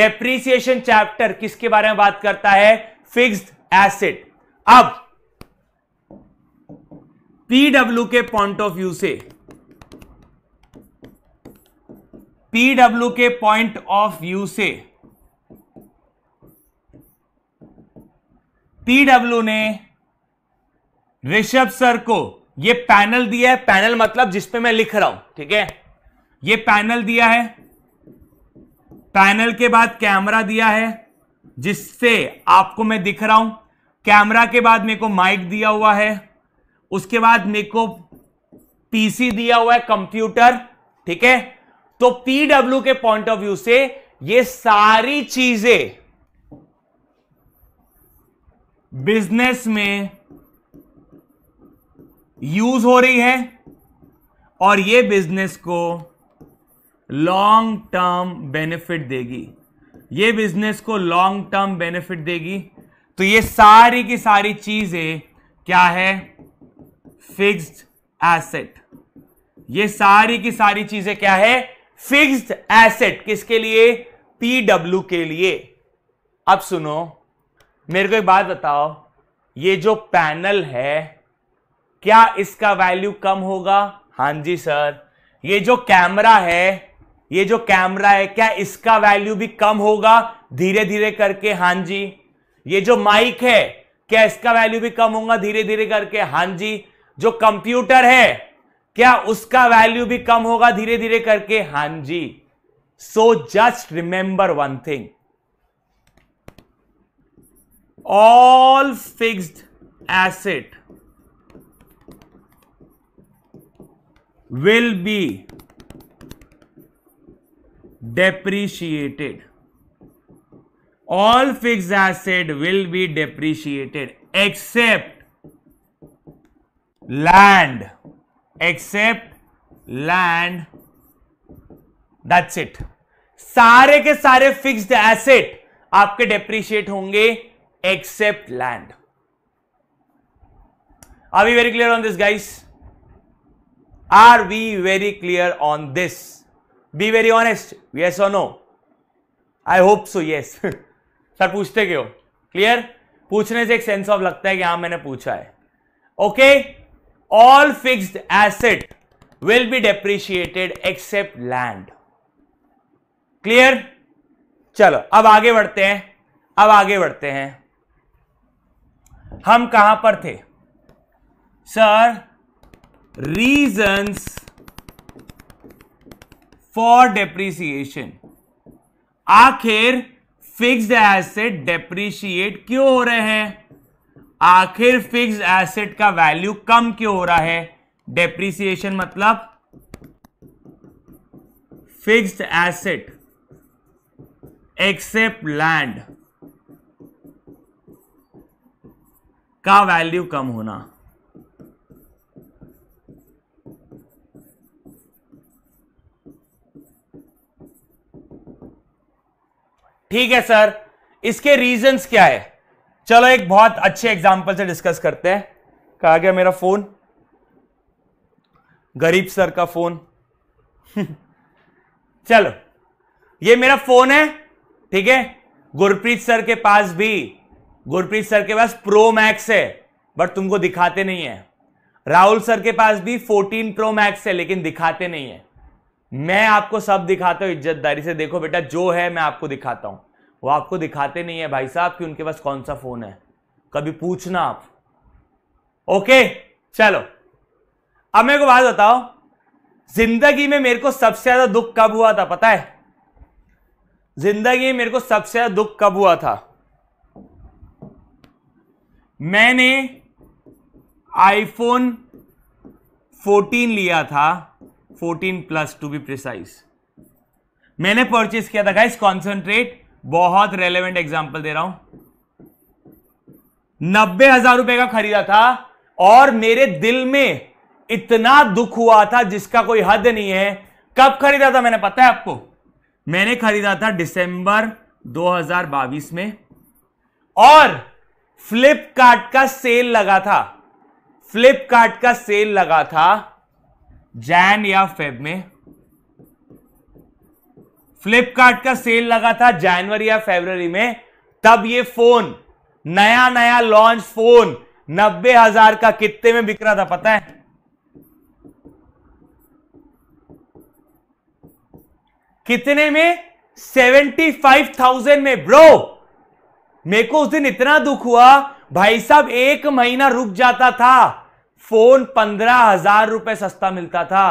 depreciation chapter किसके बारे में बात करता है फिक्स्ड एसेट अब पीडब्ल्यू के पॉइंट ऑफ व्यू से पीडब्ल्यू के पॉइंट ऑफ व्यू से पीडब्ल्यू ने ऋषभ सर को यह पैनल दिया है पैनल मतलब जिस पे मैं लिख रहा हूं ठीक है यह पैनल दिया है पैनल के बाद कैमरा दिया है जिससे आपको मैं दिख रहा हूं कैमरा के बाद मेरे को माइक दिया हुआ है उसके बाद मेरे को पीसी दिया हुआ है कंप्यूटर ठीक है तो पीडब्ल्यू के पॉइंट ऑफ व्यू से ये सारी चीजें बिजनेस में यूज हो रही है और ये बिजनेस को लॉन्ग टर्म बेनिफिट देगी ये बिजनेस को लॉन्ग टर्म बेनिफिट देगी तो ये सारी की सारी चीजें क्या है फिक्स्ड एसेट ये सारी की सारी चीजें क्या है फिक्स्ड एसेट किसके लिए पीडब्ल्यू के लिए अब सुनो मेरे को एक बात बताओ ये जो पैनल है क्या इसका वैल्यू कम होगा हां जी सर ये जो कैमरा है ये जो कैमरा है क्या इसका वैल्यू भी कम होगा धीरे धीरे करके हां जी ये जो माइक है क्या इसका वैल्यू भी कम होगा धीरे धीरे करके हां जी जो कंप्यूटर है क्या उसका वैल्यू भी कम होगा धीरे धीरे करके हां जी so just remember one thing all fixed asset will be depreciated all fixed asset will be depreciated except land except land that's it सारे के सारे फिक्स्ड एसेट आपके डेप्रिशिएट होंगे except land are we very clear on this guys are we very clear on this be very honest yes और no I hope so yes sir पूछते क्यों clear पूछने से एक सेंस ऑफ लगता है कि हाँ मैंने पूछा है okay okay? All fixed asset will be depreciated except land clear चलो अब आगे बढ़ते हैं अब आगे बढ़ते हैं हम कहां पर थे सर रीजंस फॉर डेप्रिसिएशन आखिर फिक्स्ड एसेट डेप्रिशिएट क्यों हो रहे हैं आखिर फिक्स एसेट का वैल्यू कम क्यों हो रहा है डेप्रिसिएशन मतलब फिक्स्ड एसेट एक्सेप्ट लैंड का वैल्यू कम होना ठीक है सर इसके रीजंस क्या है चलो एक बहुत अच्छे एग्जाम्पल से डिस्कस करते हैं कहा गया मेरा फोन गरीब सर का फोन (laughs) चलो ये मेरा फोन है ठीक है गुरप्रीत सर के पास भी गुरप्रीत सर के पास प्रो मैक्स है बट तुमको दिखाते नहीं है राहुल सर के पास भी 14 प्रो मैक्स है लेकिन दिखाते नहीं है मैं आपको सब दिखाता हूं इज्जतदारी से देखो बेटा जो है मैं आपको दिखाता हूं वो आपको दिखाते नहीं है भाई साहब कि उनके पास कौन सा फ़ोन है कभी पूछना आप ओके चलो अब मेरे को बात बताओ जिंदगी में मेरे को सबसे ज़्यादा दुख कब हुआ था पता है जिंदगी में मेरे को सबसे ज़्यादा दुख कब हुआ था मैंने आईफोन 14 लिया था 14 प्लस टू बी प्रिसाइज मैंने परचेस किया था गाइस कॉन्सेंट्रेट बहुत रेलेवेंट एग्जाम्पल दे रहा हूं नब्बे हजार रुपए का खरीदा था और मेरे दिल में इतना दुख हुआ था जिसका कोई हद नहीं है कब खरीदा था मैंने पता है आपको मैंने खरीदा था दिसंबर 2022 में और फ्लिपकार्ट का सेल लगा था फ्लिपकार्ट का सेल लगा था जैन या फेब में फ्लिपकार्ट का सेल लगा था जनवरी या फेबररी में तब ये फोन नया नया लॉन्च फोन नब्बे हजार का कितने में बिक रहा था पता है कितने में सेवेंटी फाइव थाउजेंड में ब्रो मेरे को उस दिन इतना दुख हुआ भाई साहब एक महीना रुक जाता था फोन पंद्रह हजार रुपए सस्ता मिलता था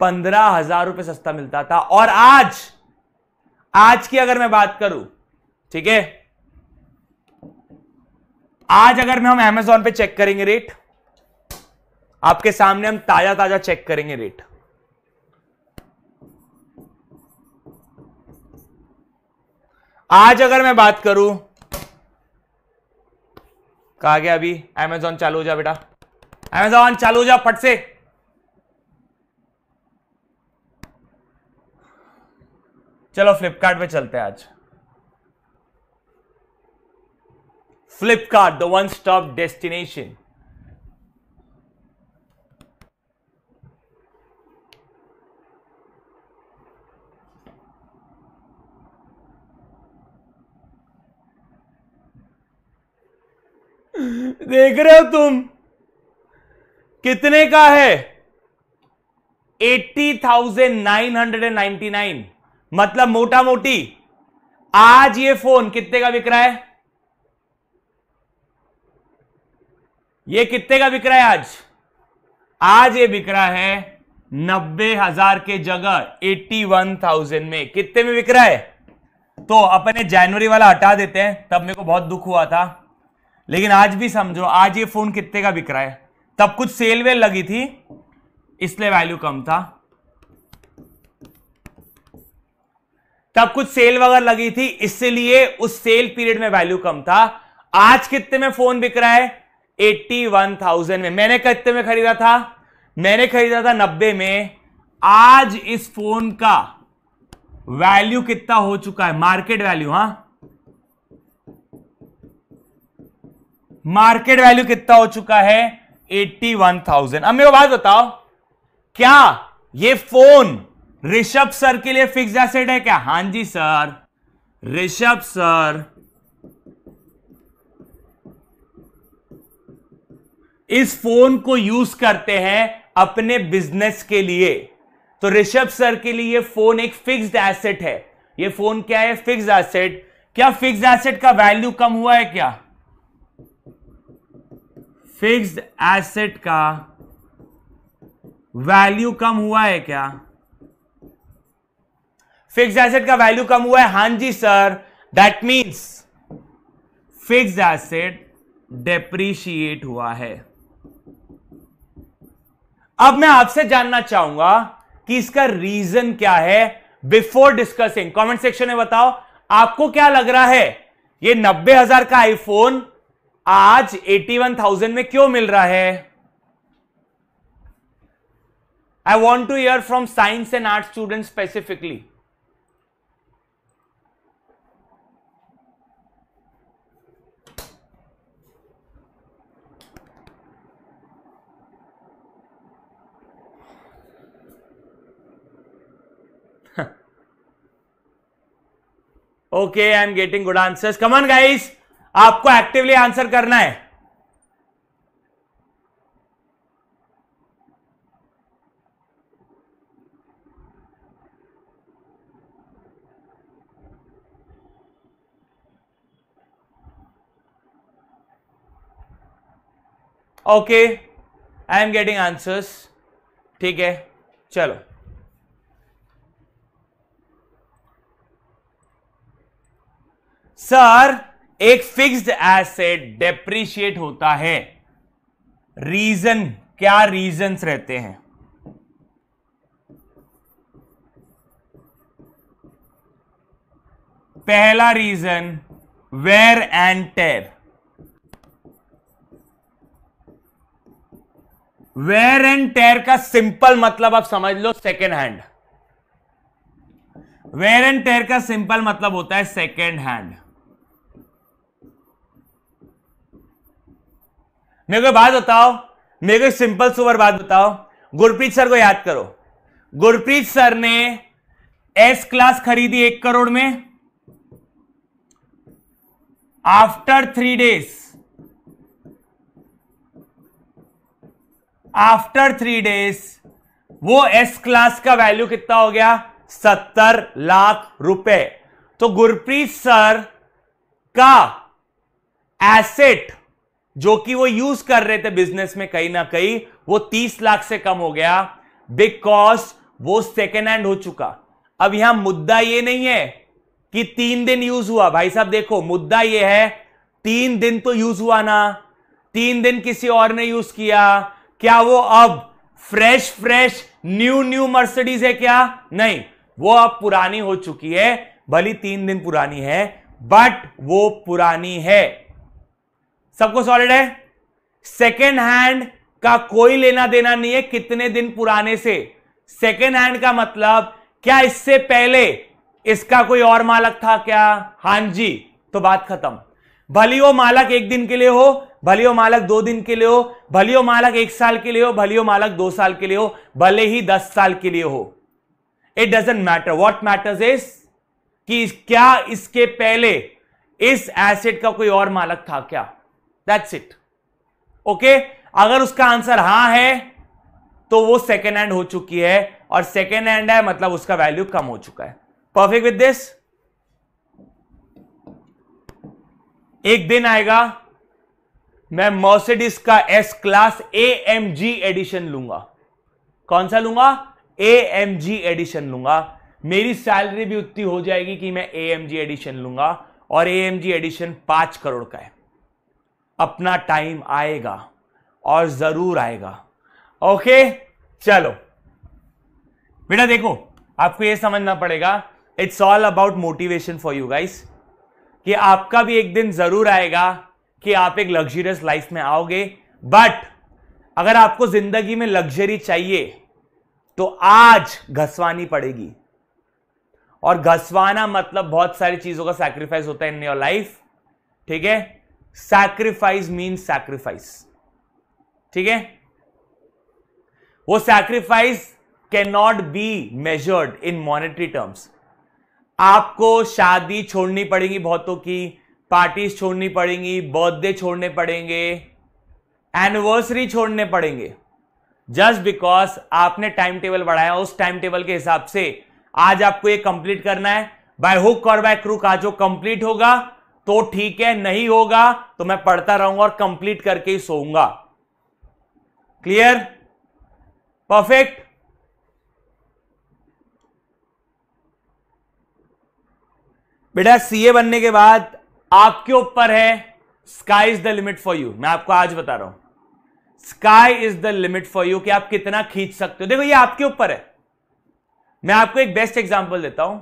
पंद्रह हजार रुपए सस्ता मिलता था और आज आज की अगर मैं बात करूं ठीक है आज अगर मैं हम एमेजॉन पे चेक करेंगे रेट आपके सामने हम ताजा ताजा चेक करेंगे रेट आज अगर मैं बात करूं कहा गया अभी एमेजॉन चालू हो जा बेटा एमेजॉन चालू हो जा फट से चलो फ्लिपकार्ट पे चलते हैं आज Flipkart the one stop destination देख रहे हो तुम कितने का है eighty thousand nine hundred and ninety nine मतलब मोटा मोटी आज ये फोन कितने का बिक रहा है ये कितने का बिक रहा है आज आज ये बिक रहा है नब्बे हजार के जगह एट्टी वन थाउजेंड में कितने में बिक रहा है तो अपने जनवरी वाला हटा देते हैं तब मेरे को बहुत दुख हुआ था लेकिन आज भी समझो आज ये फोन कितने का बिक रहा है तब कुछ सेल वेल लगी थी इसलिए वैल्यू कम था तब कुछ सेल वगैरह लगी थी इसलिए उस सेल पीरियड में वैल्यू कम था आज कितने में फोन बिक रहा है एट्टी वन थाउजेंड में मैंने कितने में खरीदा था मैंने खरीदा था नब्बे में आज इस फोन का वैल्यू कितना हो चुका है मार्केट वैल्यू हा मार्केट वैल्यू कितना हो चुका है एट्टी वन थाउजेंड अब मेरे को बात बताओ क्या ये फोन ऋषभ सर के लिए फिक्स एसेट है क्या हां जी सर ऋषभ सर इस फोन को यूज करते हैं अपने बिजनेस के लिए तो ऋषभ सर के लिए यह फोन एक फिक्स्ड एसेट है ये फोन क्या है फिक्स एसेट क्या फिक्स एसेट का वैल्यू कम हुआ है क्या फिक्स्ड एसेट का वैल्यू कम हुआ है क्या फिक्स एसेट का वैल्यू कम हुआ है हां जी sir that means fix asset depreciate हुआ है अब मैं आपसे जानना चाहूंगा कि इसका रीजन क्या है बिफोर डिस्कसिंग कमेंट सेक्शन में बताओ आपको क्या लग रहा है ये नब्बे हजार का आईफोन आज एटी वन थाउजेंड में क्यों मिल रहा है I want to hear from science and art student specifically okay I am getting good answers come on guys आपको एक्टिवली आंसर करना है okay I am getting answers ठीक है चलो सर एक फिक्स्ड एसेट डेप्रिशिएट होता है रीजन क्या रीजंस रहते हैं पहला reason wear and tear wear and tear का सिंपल मतलब आप समझ लो second hand wear and tear का सिंपल मतलब होता है सेकेंड हैंड मेरे को बात बताओ मेरे को सिंपल सुपर बात बताओ गुरप्रीत सर को याद करो गुरप्रीत सर ने एस क्लास खरीदी एक करोड़ में after three days after three days वो एस क्लास का वैल्यू कितना हो गया सत्तर लाख रुपए तो गुरप्रीत सर का एसेट जो कि वो यूज कर रहे थे बिजनेस में कहीं ना कहीं वो तीस लाख से कम हो गया बिकॉज वो सेकेंड हैंड हो चुका अब यहां मुद्दा ये नहीं है कि तीन दिन यूज हुआ भाई साहब देखो मुद्दा ये है तीन दिन तो यूज हुआ ना तीन दिन किसी और ने यूज किया क्या वो अब fresh fresh new new Mercedes है क्या नहीं वो अब पुरानी हो चुकी है भली तीन दिन पुरानी है बट वो पुरानी है सबको सॉलिड है सेकेंड हैंड का कोई लेना देना नहीं है कितने दिन पुराने से सेकेंड हैंड का मतलब क्या इससे पहले इसका कोई और मालक था क्या हां जी तो बात खत्म भली वो मालक एक दिन के लिए हो भली वो मालक दो दिन के लिए हो भली वो मालक एक साल के लिए हो भली वो मालक दो साल के लिए हो भले ही दस साल के लिए हो it doesn't matter what matters is कि क्या इसके पहले इस एसेट का कोई और मालक था क्या दैट्स इट ओके अगर उसका आंसर हां है तो वो सेकेंड हैंड हो चुकी है और सेकेंड हैंड है मतलब उसका वैल्यू कम हो चुका है परफेक्ट विद दिस एक दिन आएगा मैं मर्सिडीज का S class A M G edition लूंगा कौन सा लूंगा ए एम जी एडिशन लूंगा मेरी सैलरी भी उतनी हो जाएगी कि मैं ए एम जी एडिशन लूंगा और ए एम जी एडिशन पांच करोड़ का है अपना टाइम आएगा और जरूर आएगा ओके चलो बेटा देखो आपको यह समझना पड़ेगा it's all about motivation for you guys कि आपका भी एक दिन जरूर आएगा कि आप एक लग्जरियस लाइफ में आओगे बट अगर आपको जिंदगी में लग्जरी चाहिए तो आज घसवानी पड़ेगी और घसवाना मतलब बहुत सारी चीजों का सैक्रिफाइस होता है इन योर लाइफ ठीक है सैक्रिफाइस मीन सैक्रिफाइस ठीक है वो sacrifice cannot be measured in monetary terms आपको शादी छोड़नी पड़ेगी बहुतों की पार्टीज छोड़नी पड़ेंगी बर्थडे छोड़ने पड़ेंगे एनिवर्सरी छोड़ने पड़ेंगे जस्ट बिकॉज आपने टाइम टेबल बढ़ाया उस टाइम टेबल के हिसाब से आज आपको ये कंप्लीट करना है बाय हुक और बाय क्रूक आज वो कंप्लीट होगा तो ठीक है नहीं होगा तो मैं पढ़ता रहूंगा और कंप्लीट करके ही सोऊंगा क्लियर परफेक्ट बेटा सीए बनने के बाद आपके ऊपर है sky is the limit for you मैं आपको आज बता रहा हूं sky is the limit for you कि आप कितना खींच सकते हो देखो ये आपके ऊपर है मैं आपको एक बेस्ट एग्जांपल देता हूं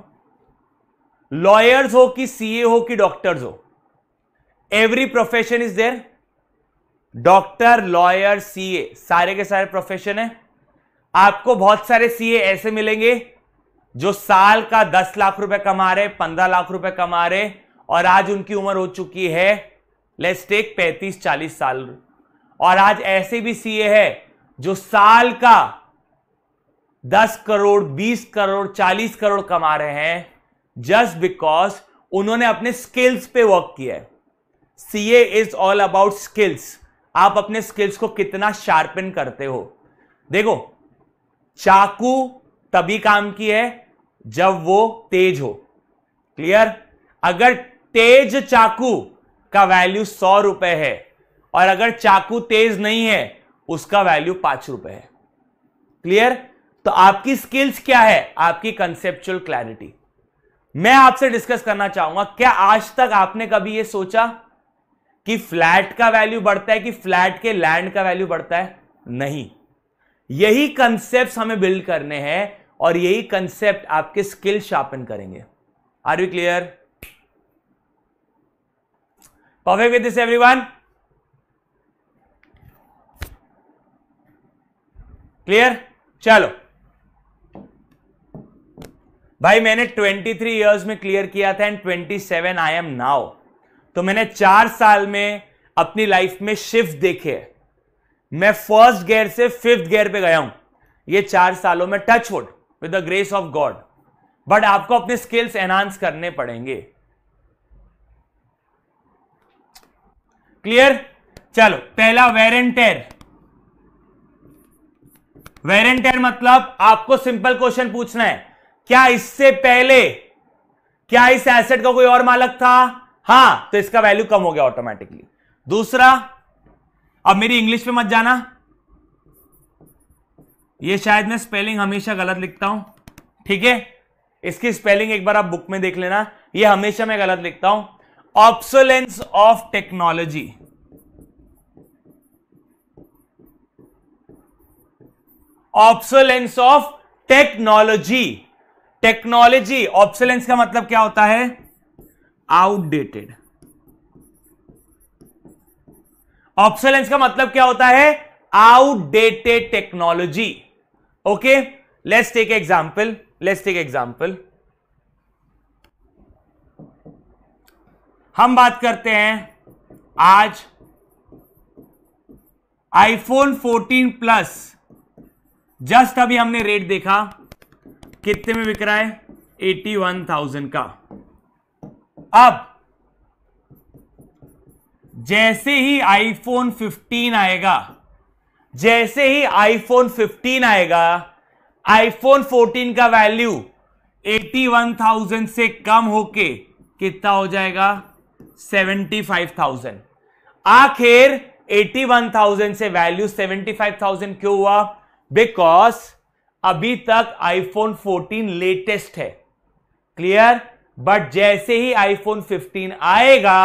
लॉयर्स हो कि सीए हो कि डॉक्टर्स हो every profession is there doctor lawyer CA सारे के सारे प्रोफेशन है आपको बहुत सारे सीए ऐसे मिलेंगे जो साल का दस लाख रुपए कमा रहे पंद्रह लाख रुपए कमा रहे और आज उनकी उम्र हो चुकी है लेट्स टेक पैंतीस चालीस साल और आज ऐसे भी सीए है जो साल का दस करोड़ बीस करोड़ चालीस करोड़ कमा रहे हैं जस्ट बिकॉज उन्होंने अपने स्किल्स पे वर्क किया है C A is all about skills आप अपने स्किल्स को कितना शार्पन करते हो देखो चाकू तभी काम की है जब वो तेज हो क्लियर अगर तेज चाकू का वैल्यू सौ रुपए है और अगर चाकू तेज नहीं है उसका वैल्यू पांच रुपए है क्लियर तो आपकी स्किल्स क्या है आपकी कंसेप्चुअल क्लैरिटी मैं आपसे डिस्कस करना चाहूंगा क्या आज तक आपने कभी ये सोचा कि फ्लैट का वैल्यू बढ़ता है कि फ्लैट के लैंड का वैल्यू बढ़ता है नहीं यही कंसेप्ट हमें बिल्ड करने हैं और यही कंसेप्ट आपके स्किल शार्पन करेंगे are you clear perfect with this everyone clear चलो भाई मैंने 23 ईयर्स में क्लियर किया था एंड 27 आई एम नाउ तो मैंने चार साल में अपनी लाइफ में शिफ्ट देखे मैं फर्स्ट गेयर से फिफ्थ गेयर पे गया हूं ये चार सालों में touch wood with the grace of God but आपको अपने स्किल्स एनहांस करने पड़ेंगे क्लियर चलो पहला wear and tear wear and tear मतलब आपको सिंपल क्वेश्चन पूछना है क्या इससे पहले क्या इस एसेट का कोई और मालक था हां तो इसका वैल्यू कम हो गया ऑटोमेटिकली दूसरा अब मेरी इंग्लिश पे मत जाना ये शायद मैं स्पेलिंग हमेशा गलत लिखता हूं ठीक है इसकी स्पेलिंग एक बार आप बुक में देख लेना ये हमेशा मैं गलत लिखता हूं obsolescence of technology obsolescence of technology technology obsolescence का मतलब क्या होता है आउटडेटेड ऑप्सलेंस का मतलब क्या होता है outdated technology okay let's take example let's take example हम बात करते हैं आज आईफोन 14 प्लस जस्ट अभी हमने रेट देखा कितने में बिक रहा है एटी वन थाउजेंड का अब जैसे ही आईफोन फिफ्टीन आएगा जैसे ही आईफोन फिफ्टीन आएगा आईफोन फोर्टीन का वैल्यू एटी वन थाउजेंड से कम होके कितना हो जाएगा सेवेंटी फाइव थाउजेंड आखिर एटी वन थाउजेंड से वैल्यू सेवेंटी फाइव थाउजेंड क्यों हुआ बिकॉज अभी तक आईफोन 14 लेटेस्ट है क्लियर बट जैसे ही आईफोन 15 आएगा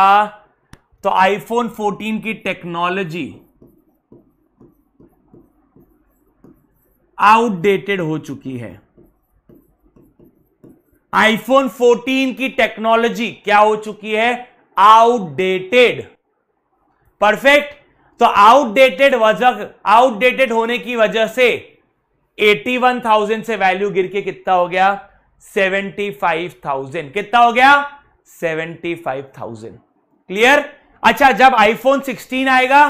तो आईफोन 14 की टेक्नोलॉजी आउटडेटेड हो चुकी है आईफोन 14 की टेक्नोलॉजी क्या हो चुकी है आउटडेटेड परफेक्ट तो आउटडेटेड वजह आउटडेटेड होने की वजह से 81,000 से वैल्यू गिर के कितना हो गया 75,000 कितना हो गया 75,000 क्लियर अच्छा जब आईफोन 16 आएगा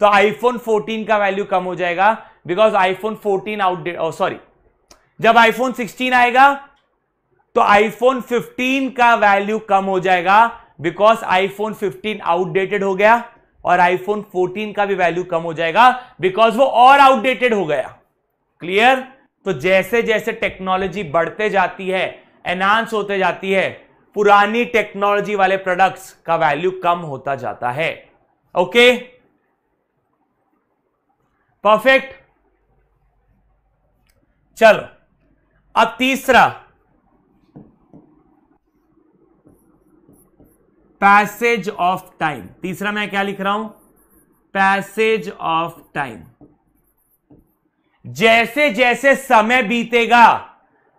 तो आईफोन 14 का वैल्यू कम हो जाएगा बिकॉज आईफोन 14 आउटडेट सॉरी जब आईफोन 16 आएगा तो आईफोन 15 का वैल्यू कम हो जाएगा बिकॉज आईफोन 15 आउटडेटेड हो गया और आईफोन 14 का भी वैल्यू कम हो जाएगा बिकॉज वो और आउटडेटेड हो गया क्लियर तो जैसे जैसे टेक्नोलॉजी बढ़ते जाती है एनहांस होते जाती है पुरानी टेक्नोलॉजी वाले प्रोडक्ट्स का वैल्यू कम होता जाता है ओके परफेक्ट चलो अब तीसरा पैसेज ऑफ टाइम तीसरा मैं क्या लिख रहा हूं पैसेज ऑफ टाइम जैसे जैसे समय बीतेगा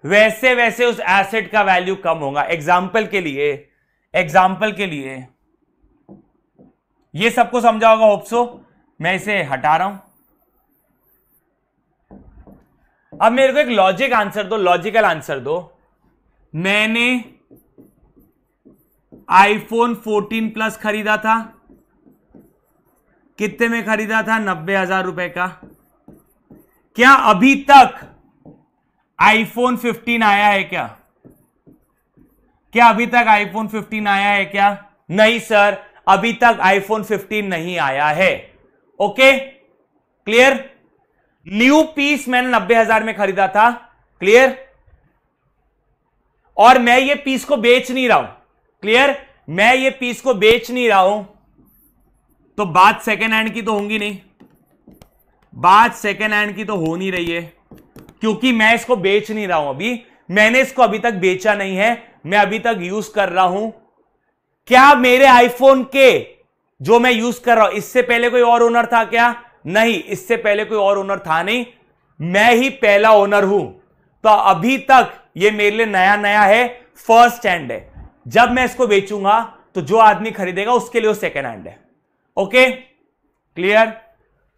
वैसे वैसे उस एसेट का वैल्यू कम होगा एग्जाम्पल के लिए एग्जाम्पल के लिए ये सबको समझा होगा होप्सो मैं इसे हटा रहा हूं अब मेरे को एक लॉजिक आंसर दो लॉजिकल आंसर दो मैंने आईफोन 14 प्लस खरीदा था कितने में खरीदा था नब्बे हजार रुपए का क्या अभी तक आईफोन 15 आया है क्या क्या अभी तक आईफोन 15 आया है क्या नहीं सर अभी तक आईफोन 15 नहीं आया है ओके क्लियर न्यू पीस मैंने नब्बे हजार में खरीदा था क्लियर और मैं ये पीस को बेच नहीं रहा हूं क्लियर मैं ये पीस को बेच नहीं रहा हूं तो बात सेकेंड हैंड की तो होंगी नहीं बात सेकेंड हैंड की तो हो नहीं रही है क्योंकि मैं इसको बेच नहीं रहा हूं अभी मैंने इसको अभी तक बेचा नहीं है मैं अभी तक यूज कर रहा हूं क्या मेरे आईफोन के जो मैं यूज कर रहा हूं इससे पहले कोई और ओनर था क्या नहीं इससे पहले कोई और ओनर था नहीं मैं ही पहला ओनर हूं तो अभी तक ये मेरे लिए नया नया है फर्स्ट हैंड है जब मैं इसको बेचूंगा तो जो आदमी खरीदेगा उसके लिए वो सेकेंड हैंड है ओके क्लियर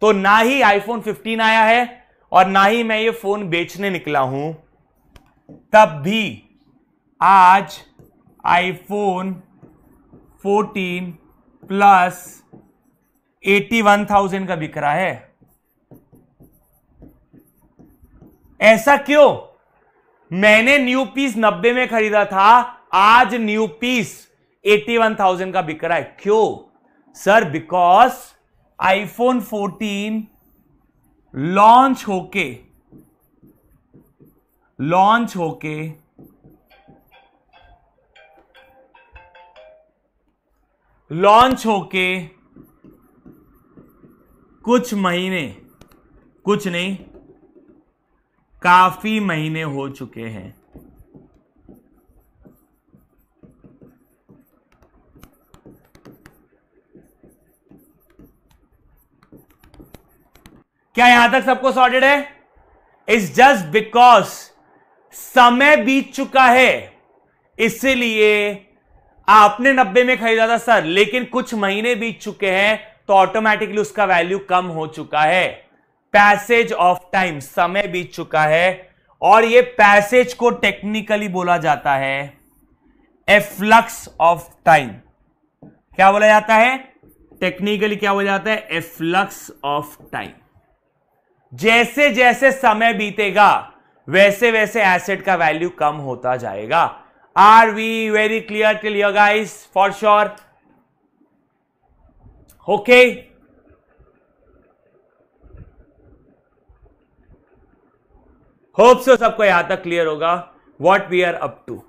तो ना ही आईफोन 15 आया है और ना ही मैं ये फोन बेचने निकला हूं तब भी आज आईफोन 14 प्लस 81,000 का बिक रहा है ऐसा क्यों मैंने न्यू पीस 90 में खरीदा था आज न्यू पीस 81,000 का बिक रहा है क्यों सर बिकॉज आईफोन 14 लॉन्च होके लॉन्च होके लॉन्च होके कुछ महीने कुछ नहीं काफी महीने हो चुके हैं क्या यहां तक सबको सॉर्टेड है इज जस्ट बिकॉज समय बीत चुका है इसलिए आपने नब्बे में खरीदा था सर लेकिन कुछ महीने बीत चुके हैं तो ऑटोमेटिकली उसका वैल्यू कम हो चुका है पैसेज ऑफ टाइम समय बीत चुका है और ये पैसेज को टेक्निकली बोला जाता है एफ्लक्स ऑफ टाइम क्या बोला जाता है टेक्निकली क्या बोला जाता है एफ्लक्स ऑफ टाइम जैसे जैसे समय बीतेगा वैसे वैसे एसेट का वैल्यू कम होता जाएगा are we very clear till your guys for sure okay hope so सबको यहां तक क्लियर होगा what we are up to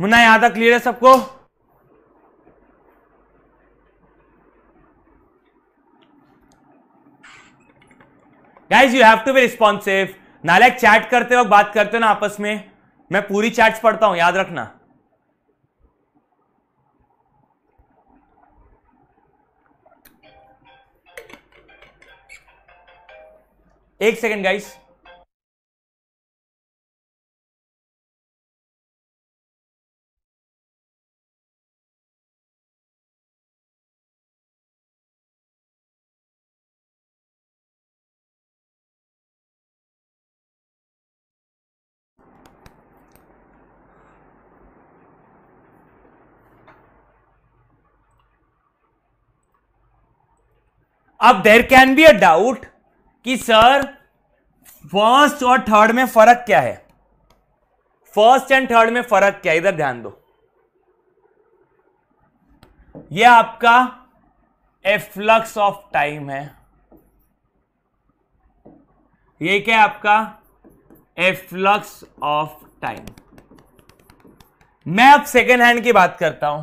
मुन्ना यहां तक क्लियर है सबको guys you have to be responsive नालायक चैट करते वक्त बात करते हो ना आपस में मैं पूरी चैट्स पढ़ता हूं याद रखना एक सेकेंड गाइस अब there can be a doubt कि सर फर्स्ट और थर्ड में फर्क क्या है फर्स्ट एंड थर्ड में फर्क क्या है इधर ध्यान दो ये आपका एफ्लक्स ऑफ टाइम है ये क्या है आपका एफ्लक्स ऑफ टाइम मैं अब सेकेंड हैंड की बात करता हूं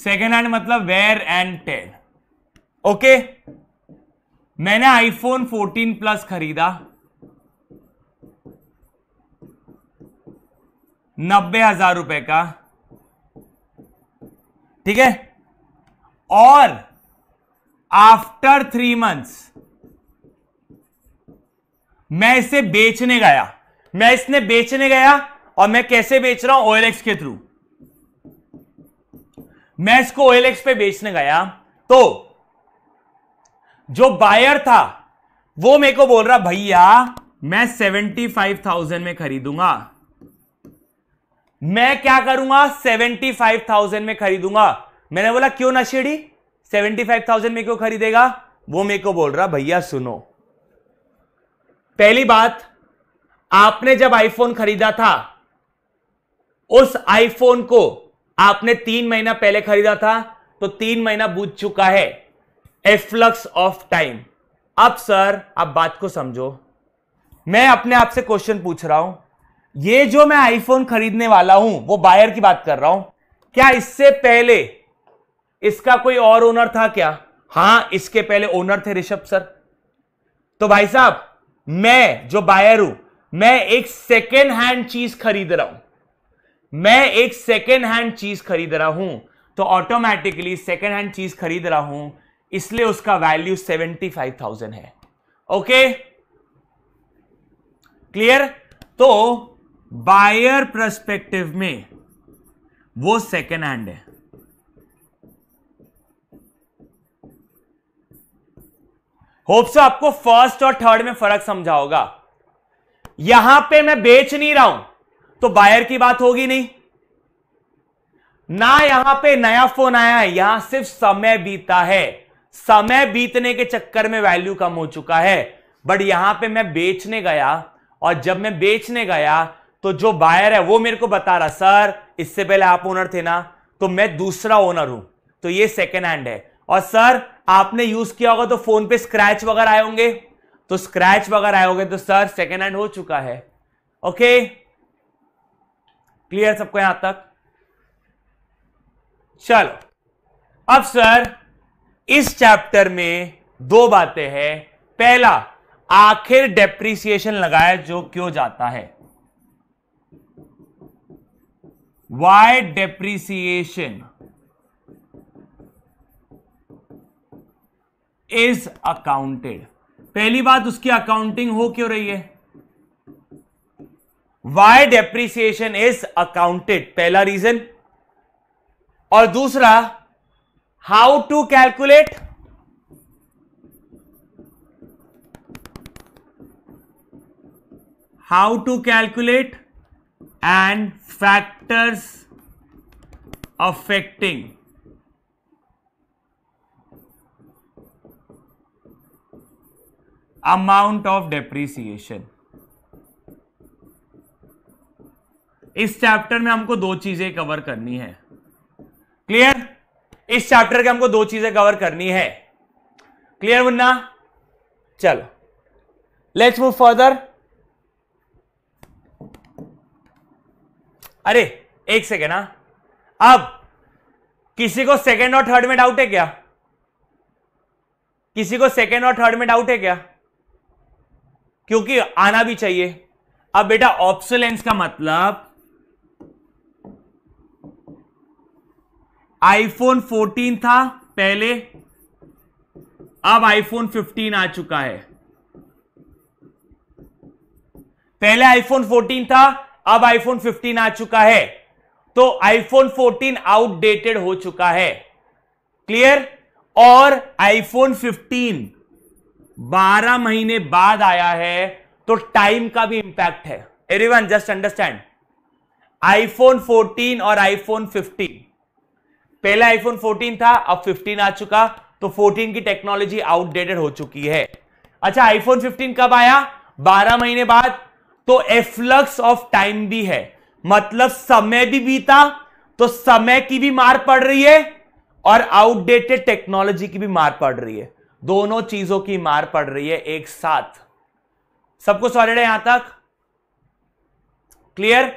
सेकेंड हैंड मतलब वेयर एंड टेर ओके मैंने आईफोन 14 प्लस खरीदा नब्बे हजार रुपए का ठीक है और आफ्टर थ्री मंथ्स मैं इसे बेचने गया मैं इसने बेचने गया और मैं कैसे बेच रहा हूं ओएलएक्स के थ्रू मैं इसको ओएलएक्स पे बेचने गया तो जो बायर था वो मेरे को बोल रहा भैया मैं सेवेंटी फाइव थाउजेंड में खरीदूंगा मैं क्या करूंगा सेवेंटी फाइव थाउजेंड में खरीदूंगा मैंने बोला क्यों नशेड़ी सेवेंटी फाइव थाउजेंड में क्यों खरीदेगा वो मेरे को बोल रहा भैया सुनो पहली बात आपने जब आईफोन खरीदा था उस आईफोन को आपने तीन महीना पहले खरीदा था तो तीन महीना बूझ चुका है एफ्लक्स ऑफ टाइम अब सर आप बात को समझो मैं अपने आप से क्वेश्चन पूछ रहा हूं ये जो मैं आईफोन खरीदने वाला हूं वो बायर की बात कर रहा हूं क्या इससे पहले इसका कोई और ओनर था क्या हां इसके पहले ओनर थे ऋषभ सर तो भाई साहब मैं जो बायर हूं मैं एक सेकेंड हैंड चीज खरीद रहा हूं मैं एक सेकेंड हैंड चीज खरीद रहा हूं तो ऑटोमेटिकली सेकेंड हैंड चीज खरीद रहा हूं इसलिए उसका वैल्यू सेवेंटी फाइव थाउजेंड है ओके क्लियर तो बायर प्रस्पेक्टिव में वो सेकेंड हैंड है होप से आपको फर्स्ट और थर्ड में फर्क समझा होगा यहां पे मैं बेच नहीं रहा हूं तो बायर की बात होगी नहीं ना यहां पे नया फोन आया है यहां सिर्फ समय बीता है समय बीतने के चक्कर में वैल्यू कम हो चुका है बट यहां पे मैं बेचने गया और जब मैं बेचने गया तो जो बायर है वो मेरे को बता रहा सर इससे पहले आप ओनर थे ना तो मैं दूसरा ओनर हूं तो ये सेकेंड हैंड है और सर आपने यूज किया होगा तो फोन पे स्क्रैच वगैरह आए होंगे तो स्क्रैच वगैरह आए होंगे तो सर सेकेंड हैंड हो चुका है ओके क्लियर सबको यहां तक चलो अब सर इस चैप्टर में दो बातें हैं पहला आखिर डेप्रिसिएशन लगाया जो क्यों जाता है वाई डेप्रिसिएशन इज अकाउंटेड पहली बात उसकी अकाउंटिंग हो क्यों रही है why depreciation is accounted पहला reason, और दूसरा how to calculate? How to calculate and factors affecting amount of depreciation इस चैप्टर में हमको दो चीजें कवर करनी है क्लियर इस चैप्टर के हमको दो चीजें कवर करनी है क्लियर मुन्ना चलो लेट्स मूव फर्दर अरे एक सेकेंड ना हाँ। अब किसी को सेकेंड और थर्ड में डाउट है क्या किसी को सेकेंड और थर्ड में डाउट है क्या क्योंकि आना भी चाहिए अब बेटा ऑप्सोलेंस का मतलब आईफोन 14 था पहले अब आईफोन 15 आ चुका है पहले आईफोन 14 था अब आईफोन 15 आ चुका है तो आईफोन 14 आउटडेटेड हो चुका है क्लियर और आईफोन 15 12 महीने बाद आया है तो टाइम का भी इंपैक्ट है एवरीवन जस्ट अंडरस्टैंड आईफोन 14 और आईफोन 15 पहला आईफोन 14 था अब 15 आ चुका तो 14 की टेक्नोलॉजी आउटडेटेड हो चुकी है अच्छा आईफोन 15 कब आया 12 महीने बाद तो एफ्लक्स ऑफ टाइम भी है मतलब समय भी बीता तो समय की भी मार पड़ रही है और आउटडेटेड टेक्नोलॉजी की भी मार पड़ रही है दोनों चीजों की मार पड़ रही है एक साथ सबको सॉलिड है यहां तक क्लियर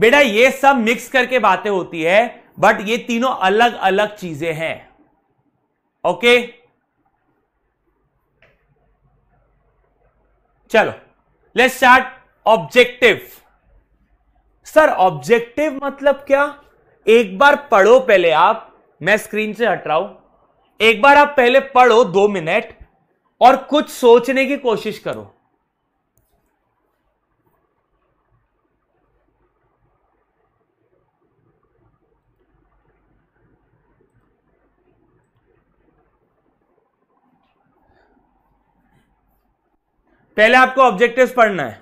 बेटा ये सब मिक्स करके बातें होती है बट ये तीनों अलग अलग चीजें हैं ओके चलो let's start objective sir objective मतलब क्या एक बार पढ़ो पहले आप मैं स्क्रीन से हट रहा हूं एक बार आप पहले पढ़ो दो मिनट और कुछ सोचने की कोशिश करो पहले आपको ऑब्जेक्टिव्स पढ़ना है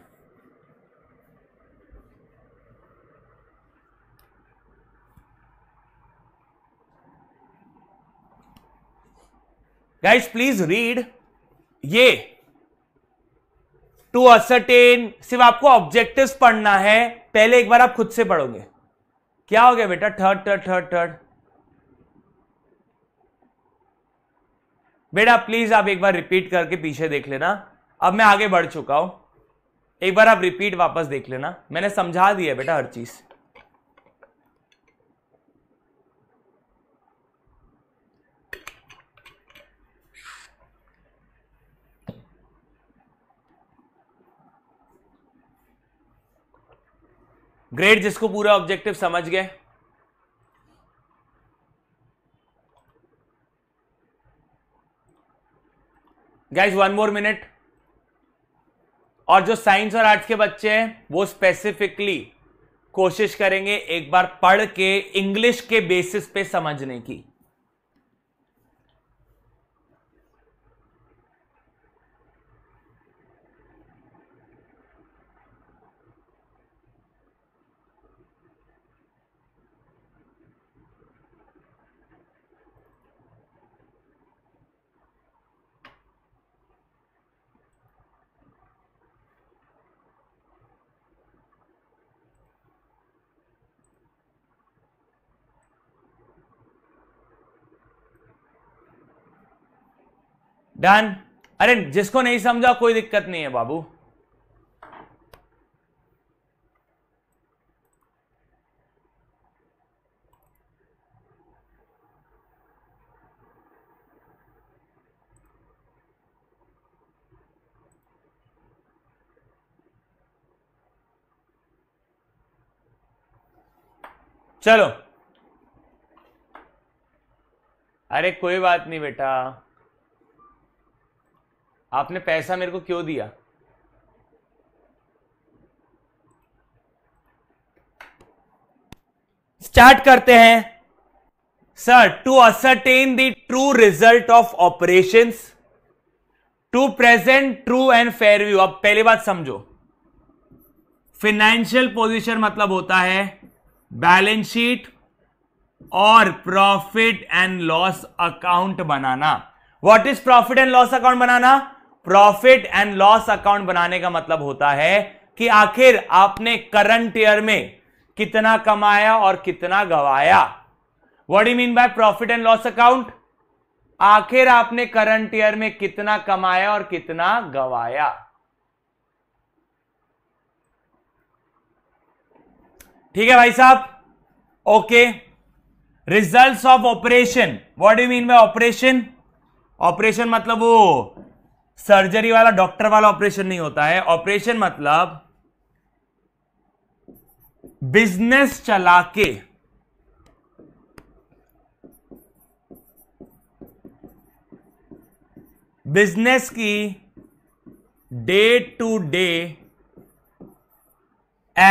गाइस प्लीज रीड ये टू असरटेन सिर्फ आपको ऑब्जेक्टिव्स पढ़ना है पहले एक बार आप खुद से पढ़ोगे क्या हो गया बेटा थर्ड थर्ड थर्ड थर्ड बेटा प्लीज आप एक बार रिपीट करके पीछे देख लेना अब मैं आगे बढ़ चुका हूं एक बार आप रिपीट वापस देख लेना मैंने समझा दिया बेटा हर चीज ग्रेड जिसको पूरा ऑब्जेक्टिव समझ गए गाइस वन मोर मिनट और जो साइंस और आर्ट्स के बच्चे हैं वो स्पेसिफिकली कोशिश करेंगे एक बार पढ़ के इंग्लिश के बेसिस पे समझने की डन अरे जिसको नहीं समझा कोई दिक्कत नहीं है बाबू चलो अरे कोई बात नहीं बेटा आपने पैसा मेरे को क्यों दिया स्टार्ट करते हैं sir to ascertain the true result of operation to present true and fair view अब पहली बात समझो फिनेंशियल पोजीशन मतलब होता है बैलेंस शीट और प्रॉफिट एंड लॉस अकाउंट बनाना what is profit and loss account बनाना प्रॉफिट एंड लॉस अकाउंट बनाने का मतलब होता है कि आखिर आपने करंट ईयर में कितना कमाया और कितना गवाया what you mean by profit and loss account आखिर आपने करंट ईयर में कितना कमाया और कितना गवाया ठीक है भाई साहब okay results of operation what do mean by operation operation मतलब वो सर्जरी वाला डॉक्टर वाला ऑपरेशन नहीं होता है ऑपरेशन मतलब बिजनेस चला के बिजनेस की डे टू डे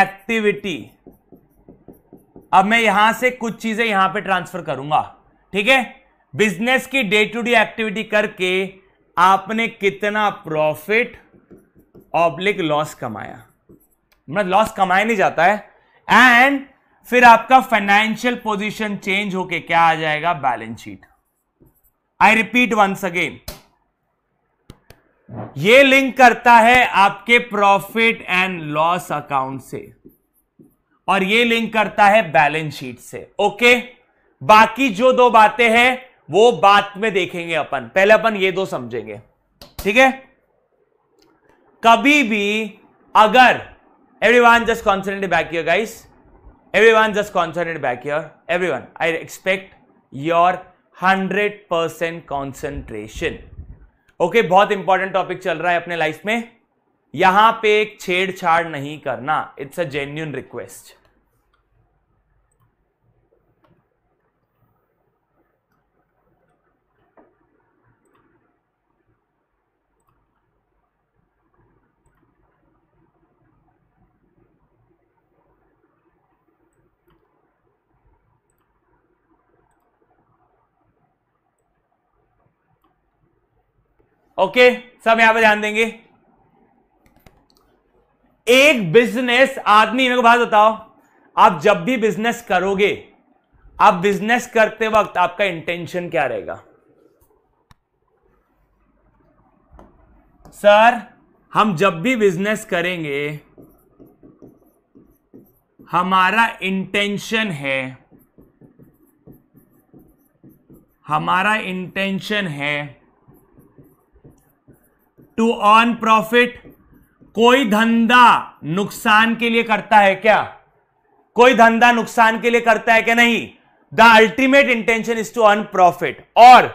एक्टिविटी अब मैं यहां से कुछ चीजें यहां पे ट्रांसफर करूंगा ठीक है बिजनेस की डे टू डे एक्टिविटी करके आपने कितना प्रॉफिट ऑब्लिक लॉस कमाया मतलब लॉस कमाया नहीं जाता है एंड फिर आपका फाइनेंशियल पोजीशन चेंज होके क्या आ जाएगा balance sheet I repeat once again ये लिंक करता है आपके प्रॉफिट एंड लॉस अकाउंट से और ये लिंक करता है बैलेंस शीट से ओके बाकी जो दो बातें हैं वो बात में देखेंगे अपन पहले अपन ये दो समझेंगे ठीक है कभी भी अगर every one just concentrate back your guys every one just concentrate back your every one I expect your hundred percent concentration okay बहुत इंपॉर्टेंट टॉपिक चल रहा है अपने लाइफ में यहां पे एक छेड़छाड़ नहीं करना it's a genuine request okay सब यहां पर ध्यान देंगे एक बिजनेस आदमी मेरे को बात बताओ आप जब भी बिजनेस करोगे आप बिजनेस करते वक्त आपका इंटेंशन क्या रहेगा सर हम जब भी बिजनेस करेंगे हमारा इंटेंशन है हमारा इंटेंशन है टू ऑन प्रॉफिट कोई धंधा नुकसान के लिए करता है क्या कोई धंधा नुकसान के लिए करता है क्या नहीं the ultimate intention is to earn profit और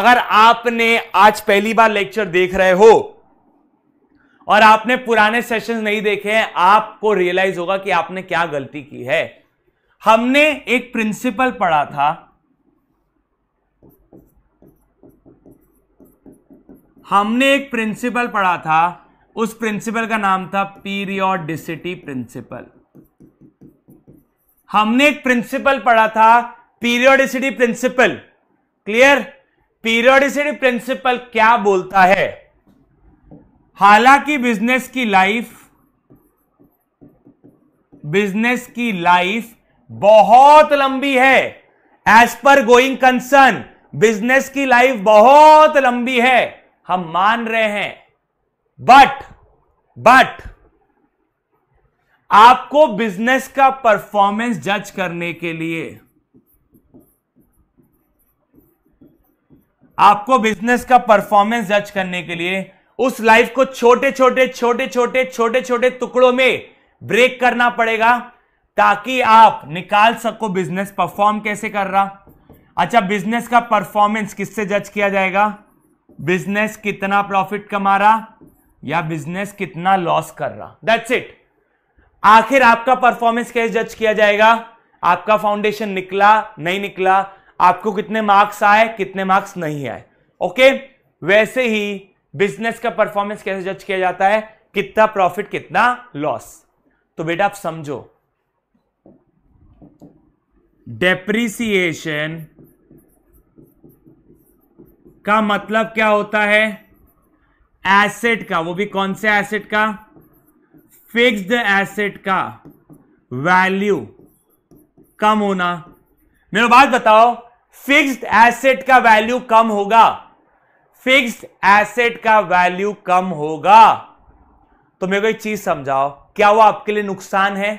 अगर आपने आज पहली बार लेक्चर देख रहे हो और आपने पुराने सेशन नहीं देखे हैं आपको रियलाइज होगा कि आपने क्या गलती की है हमने एक प्रिंसिपल पढ़ा था हमने एक प्रिंसिपल पढ़ा था उस प्रिंसिपल का नाम था पीरियोडिसिटी प्रिंसिपल हमने एक प्रिंसिपल पढ़ा था periodicity principle clear periodicity principle क्या बोलता है हालांकि बिजनेस की लाइफ बिजनेस की लाइफ बहुत लंबी है एज पर गोइंग कंसर्न बिजनेस की लाइफ बहुत लंबी है हम मान रहे हैं बट बट आपको बिजनेस का परफॉर्मेंस जज करने के लिए आपको बिजनेस का परफॉर्मेंस जज करने के लिए उस लाइफ को छोटे छोटे छोटे छोटे छोटे छोटे टुकड़ों में ब्रेक करना पड़ेगा ताकि आप निकाल सको बिजनेस परफॉर्म कैसे कर रहा अच्छा बिजनेस का परफॉर्मेंस किससे जज किया जाएगा बिजनेस कितना प्रॉफिट कमा रहा या बिजनेस कितना लॉस कर रहा दैट्स इट आखिर आपका परफॉर्मेंस कैसे जज किया जाएगा आपका फाउंडेशन निकला नहीं निकला आपको कितने मार्क्स आए कितने मार्क्स नहीं आए ओके वैसे ही बिजनेस का परफॉर्मेंस कैसे जज किया जाता है कितना प्रॉफिट कितना लॉस तो बेटा आप समझो डेप्रिसिएशन का मतलब क्या होता है एसेट का वो भी कौन से एसेट का फिक्स्ड एसेट का वैल्यू कम होना मेरे बात बताओ फिक्स्ड एसेट का वैल्यू कम होगा फिक्स्ड एसेट का वैल्यू कम होगा तो मेरे को एक चीज समझाओ क्या वो आपके लिए नुकसान है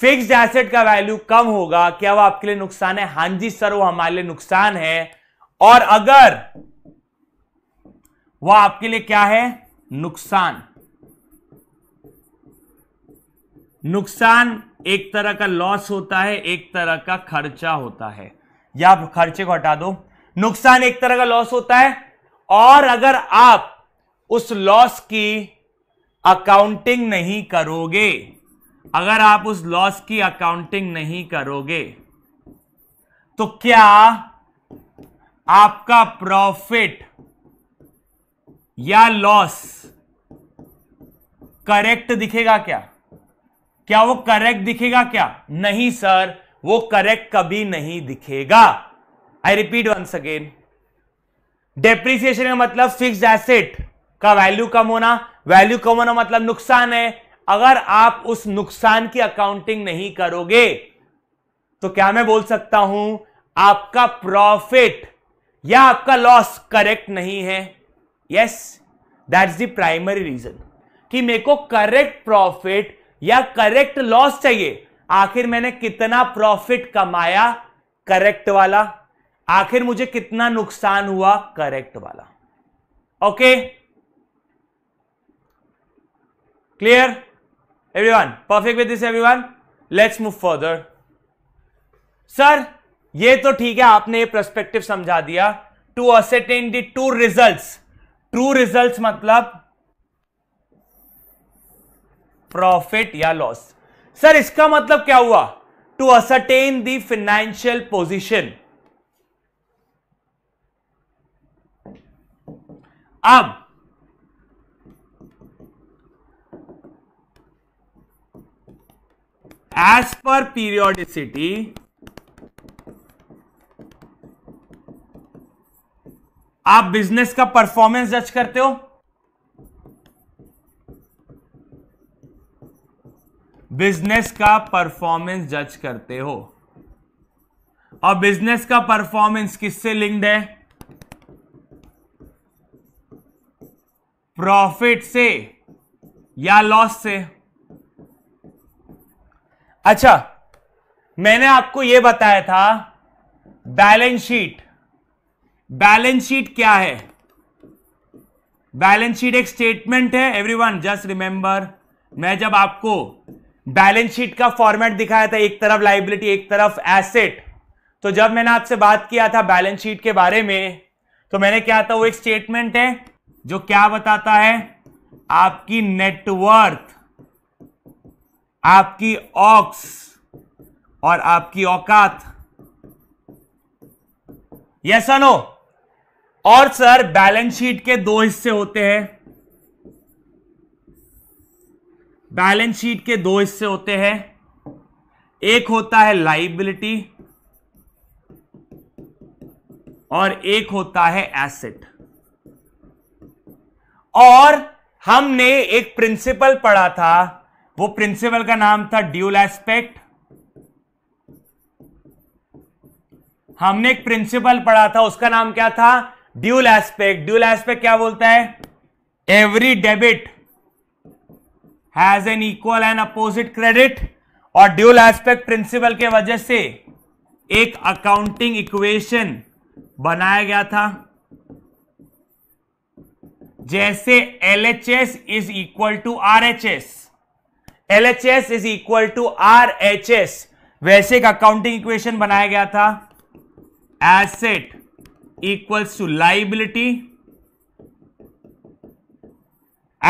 फिक्स्ड एसेट का वैल्यू कम होगा क्या वो आपके लिए नुकसान है हां जी सर वो हमारे लिए नुकसान है और अगर वह आपके लिए क्या है नुकसान नुकसान एक तरह का लॉस होता है एक तरह का खर्चा होता है या आप खर्चे को हटा दो नुकसान एक तरह का लॉस होता है और अगर आप उस लॉस की अकाउंटिंग नहीं करोगे अगर आप उस लॉस की अकाउंटिंग नहीं करोगे तो क्या आपका प्रॉफिट या लॉस करेक्ट दिखेगा क्या क्या वो करेक्ट दिखेगा क्या नहीं सर वो करेक्ट कभी नहीं दिखेगा I repeat once again depreciation का मतलब फिक्स एसेट का वैल्यू कम होना वैल्यू कम होना मतलब नुकसान है अगर आप उस नुकसान की अकाउंटिंग नहीं करोगे तो क्या मैं बोल सकता हूं आपका प्रॉफिट या आपका लॉस करेक्ट नहीं है yes that's the primary reason कि मेरे को करेक्ट प्रॉफिट या करेक्ट लॉस चाहिए आखिर मैंने कितना प्रॉफिट कमाया करेक्ट वाला आखिर मुझे कितना नुकसान हुआ करेक्ट वाला okay clear everyone perfect with this everyone let's move further sir ये तो ठीक है आपने ये प्रस्पेक्टिव समझा दिया to ascertain the to result true result मतलब प्रॉफिट या लॉस सर इसका मतलब क्या हुआ to ascertain the financial position अब एज पर पीरियोडिसिटी आप बिजनेस का परफॉर्मेंस जज करते हो बिजनेस का परफॉर्मेंस जज करते हो और बिजनेस का परफॉर्मेंस किससे लिंक्ड है प्रॉफिट से या लॉस से अच्छा मैंने आपको यह बताया था बैलेंस शीट बैलेंस शीट क्या है बैलेंस शीट एक स्टेटमेंट है एवरीवन जस्ट रिमेंबर मैं जब आपको बैलेंस शीट का फॉर्मेट दिखाया था एक तरफ लाइबिलिटी एक तरफ एसेट तो जब मैंने आपसे बात किया था बैलेंस शीट के बारे में तो मैंने क्या था वो एक स्टेटमेंट है जो क्या बताता है आपकी नेटवर्थ आपकी ऑक्स और आपकी औकात यस नो और सर बैलेंस शीट के दो हिस्से होते हैं बैलेंस शीट के दो हिस्से होते हैं एक होता है लाइबिलिटी और एक होता है एसेट और हमने एक प्रिंसिपल पढ़ा था वो प्रिंसिपल का नाम था ड्यूल एस्पेक्ट हमने एक प्रिंसिपल पढ़ा था उसका नाम क्या था ड्यूल एस्पेक्ट ड्यूल एस्पेक्ट क्या बोलता है every debit has an equal and opposite credit और ड्यूल एस्पेक्ट प्रिंसिपल के वजह से एक अकाउंटिंग इक्वेशन बनाया गया था जैसे L H S is equal to R H S L H S is equal to R H S वैसे एक अकाउंटिंग इक्वेशन बनाया गया था asset equals to liability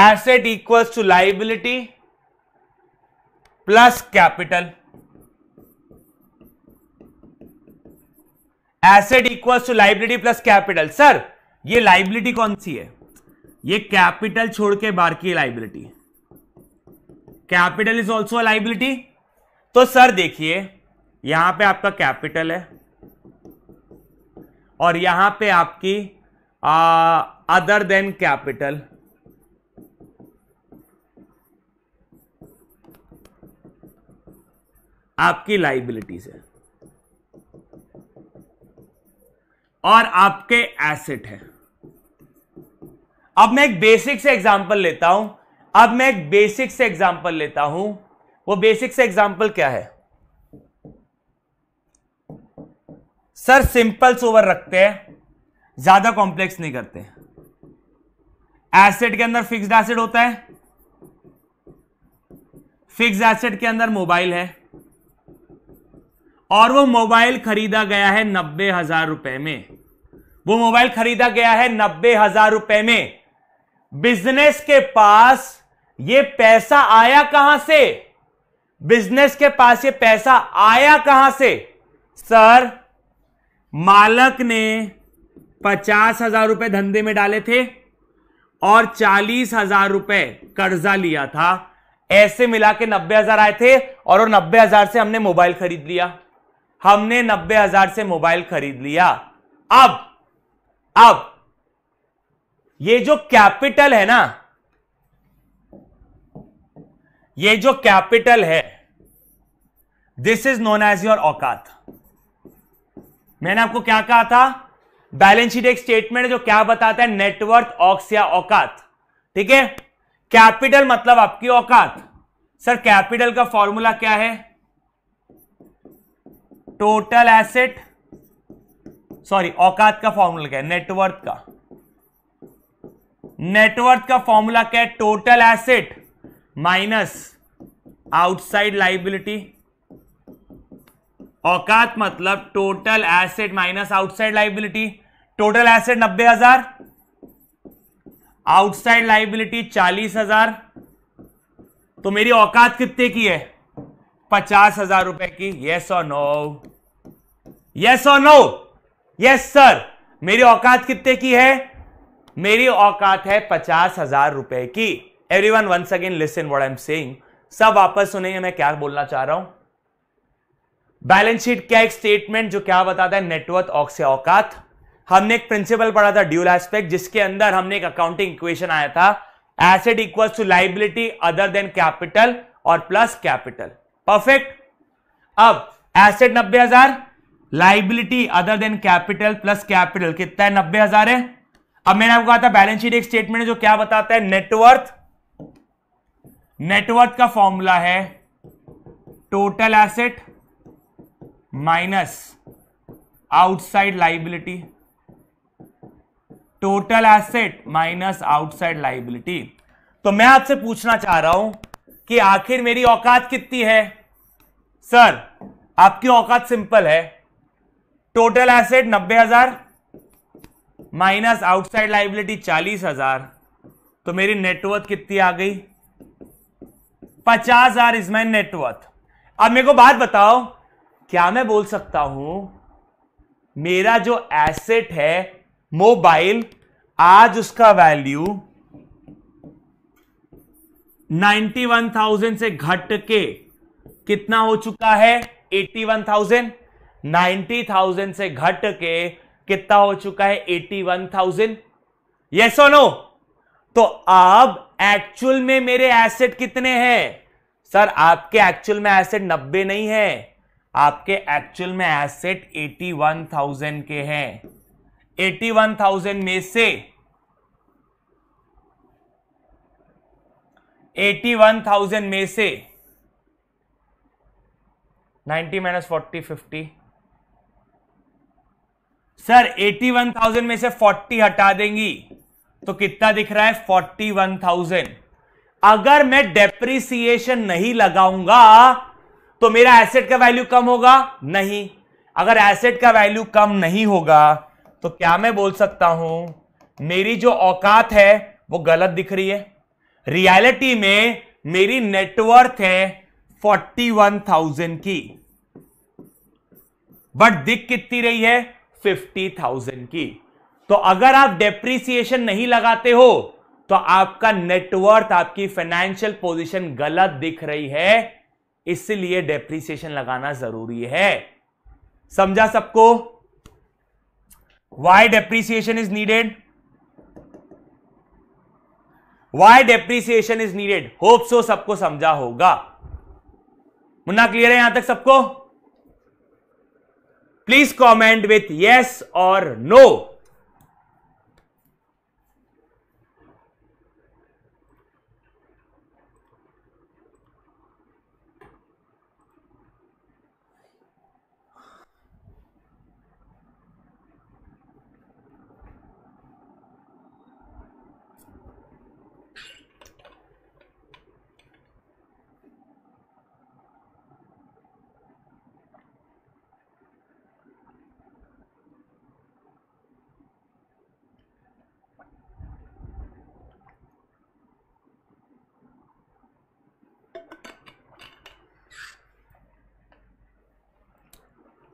asset equals to liability plus capital asset equals to liability plus capital sir ये liability कौन सी है ये कैपिटल छोड़ के बार की liability capital is also liability तो सर देखिए यहां पे आपका कैपिटल है और यहां पे आपकी अदर देन कैपिटल आपकी लाइबिलिटीज है और आपके एसेट है अब मैं एक बेसिक से एग्जांपल लेता हूं अब मैं एक बेसिक से एग्जांपल लेता हूं वो बेसिक से एग्जांपल क्या है सर सिंपल सोवर रखते हैं ज्यादा कॉम्प्लेक्स नहीं करते एसेट के अंदर फिक्स्ड एसेट होता है फिक्स एसेट के अंदर मोबाइल है और वो मोबाइल खरीदा गया है नब्बे हजार रुपए में वो मोबाइल खरीदा गया है नब्बे हजार रुपए में बिजनेस के पास ये पैसा आया कहां से बिजनेस के पास ये पैसा आया कहां से सर मालक ने पचास हजार रुपए धंधे में डाले थे और चालीस हजार रुपए कर्जा लिया था ऐसे मिला के नब्बे हजार आए थे और नब्बे हजार से हमने मोबाइल खरीद लिया हमने नब्बे हजार से मोबाइल खरीद लिया अब अब ये जो कैपिटल है ना ये जो कैपिटल है this is known as your औकात मैंने आपको क्या कहा था बैलेंस शीट एक स्टेटमेंट जो क्या बताता है नेटवर्थ ऑक्स या औकात ठीक है कैपिटल मतलब आपकी औकात सर कैपिटल का फॉर्मूला क्या है टोटल एसेट सॉरी औकात का फॉर्मूला क्या है नेटवर्थ का नेटवर्थ का फॉर्मूला क्या है total asset minus outside liability औकात मतलब total asset minus outside liability total asset नब्बे हजार आउटसाइड लाइबिलिटी चालीस हजार तो मेरी औकात कितने की है पचास हजार रुपए की यस और नो यस और नो यस सर मेरी औकात कितने की है मेरी औकात है पचास हजार रुपए की every one once again listen what I am saying सब वापस सुनेंगे मैं क्या बोलना चाह रहा हूं बैलेंस शीट क्या एक स्टेटमेंट जो क्या बताता है नेटवर्थ ऑक्से औकात हमने एक प्रिंसिपल पढ़ा था ड्यूल एस्पेक्ट जिसके अंदर हमने एक अकाउंटिंग इक्वेशन आया था asset equal to liability other than capital और प्लस कैपिटल परफेक्ट अब एसेट नब्बे हजार liability other than capital plus capital कितना है नब्बे हजार है अब मैंने आपको कहा था बैलेंस शीट एक स्टेटमेंट है जो क्या बताता है नेटवर्थ नेटवर्थ का फॉर्मूला है total asset minus outside liability total asset minus outside liability तो मैं आपसे पूछना चाह रहा हूं कि आखिर मेरी औकात कितनी है सर आपकी औकात सिंपल है टोटल एसेट नब्बे हजार माइनस आउटसाइड लाइबिलिटी चालीस हजार तो मेरी नेटवर्थ कितनी आ गई पचास हजार इज माई नेटवर्थ अब मेरे को बात बताओ क्या मैं बोल सकता हूं मेरा जो एसेट है मोबाइल आज उसका वैल्यू 91,000 से घट के कितना हो चुका है 81,000 90,000 से घट के कितना हो चुका है 81,000 यस और नो तो अब एक्चुअल में मेरे एसेट कितने हैं सर आपके एक्चुअल में एसेट 90 नहीं है आपके एक्चुअल में एसेट 81,000 के हैं 81,000 में से 81,000 में से 90 minus forty fifty sir eighty one thousand में से 40 हटा देंगी तो कितना दिख रहा है 41,000 अगर मैं डेप्रिसिएशन नहीं लगाऊंगा तो मेरा एसेट का वैल्यू कम होगा नहीं अगर एसेट का वैल्यू कम नहीं होगा तो क्या मैं बोल सकता हूं मेरी जो औकात है वो गलत दिख रही है रियलिटी में मेरी नेटवर्थ है फोर्टी वन थाउजेंड की बट दिख कितनी रही है फिफ्टी थाउजेंड की तो अगर आप डेप्रिसिएशन नहीं लगाते हो तो आपका नेटवर्थ आपकी फाइनेंशियल पोजीशन गलत दिख रही है इसलिए डेप्रीसिएशन लगाना जरूरी है समझा सबको why depreciation is needed why depreciation is needed hope so सबको समझा होगा मुन्ना क्लियर है यहां तक सबको प्लीज कॉमेंट विथ येस और नो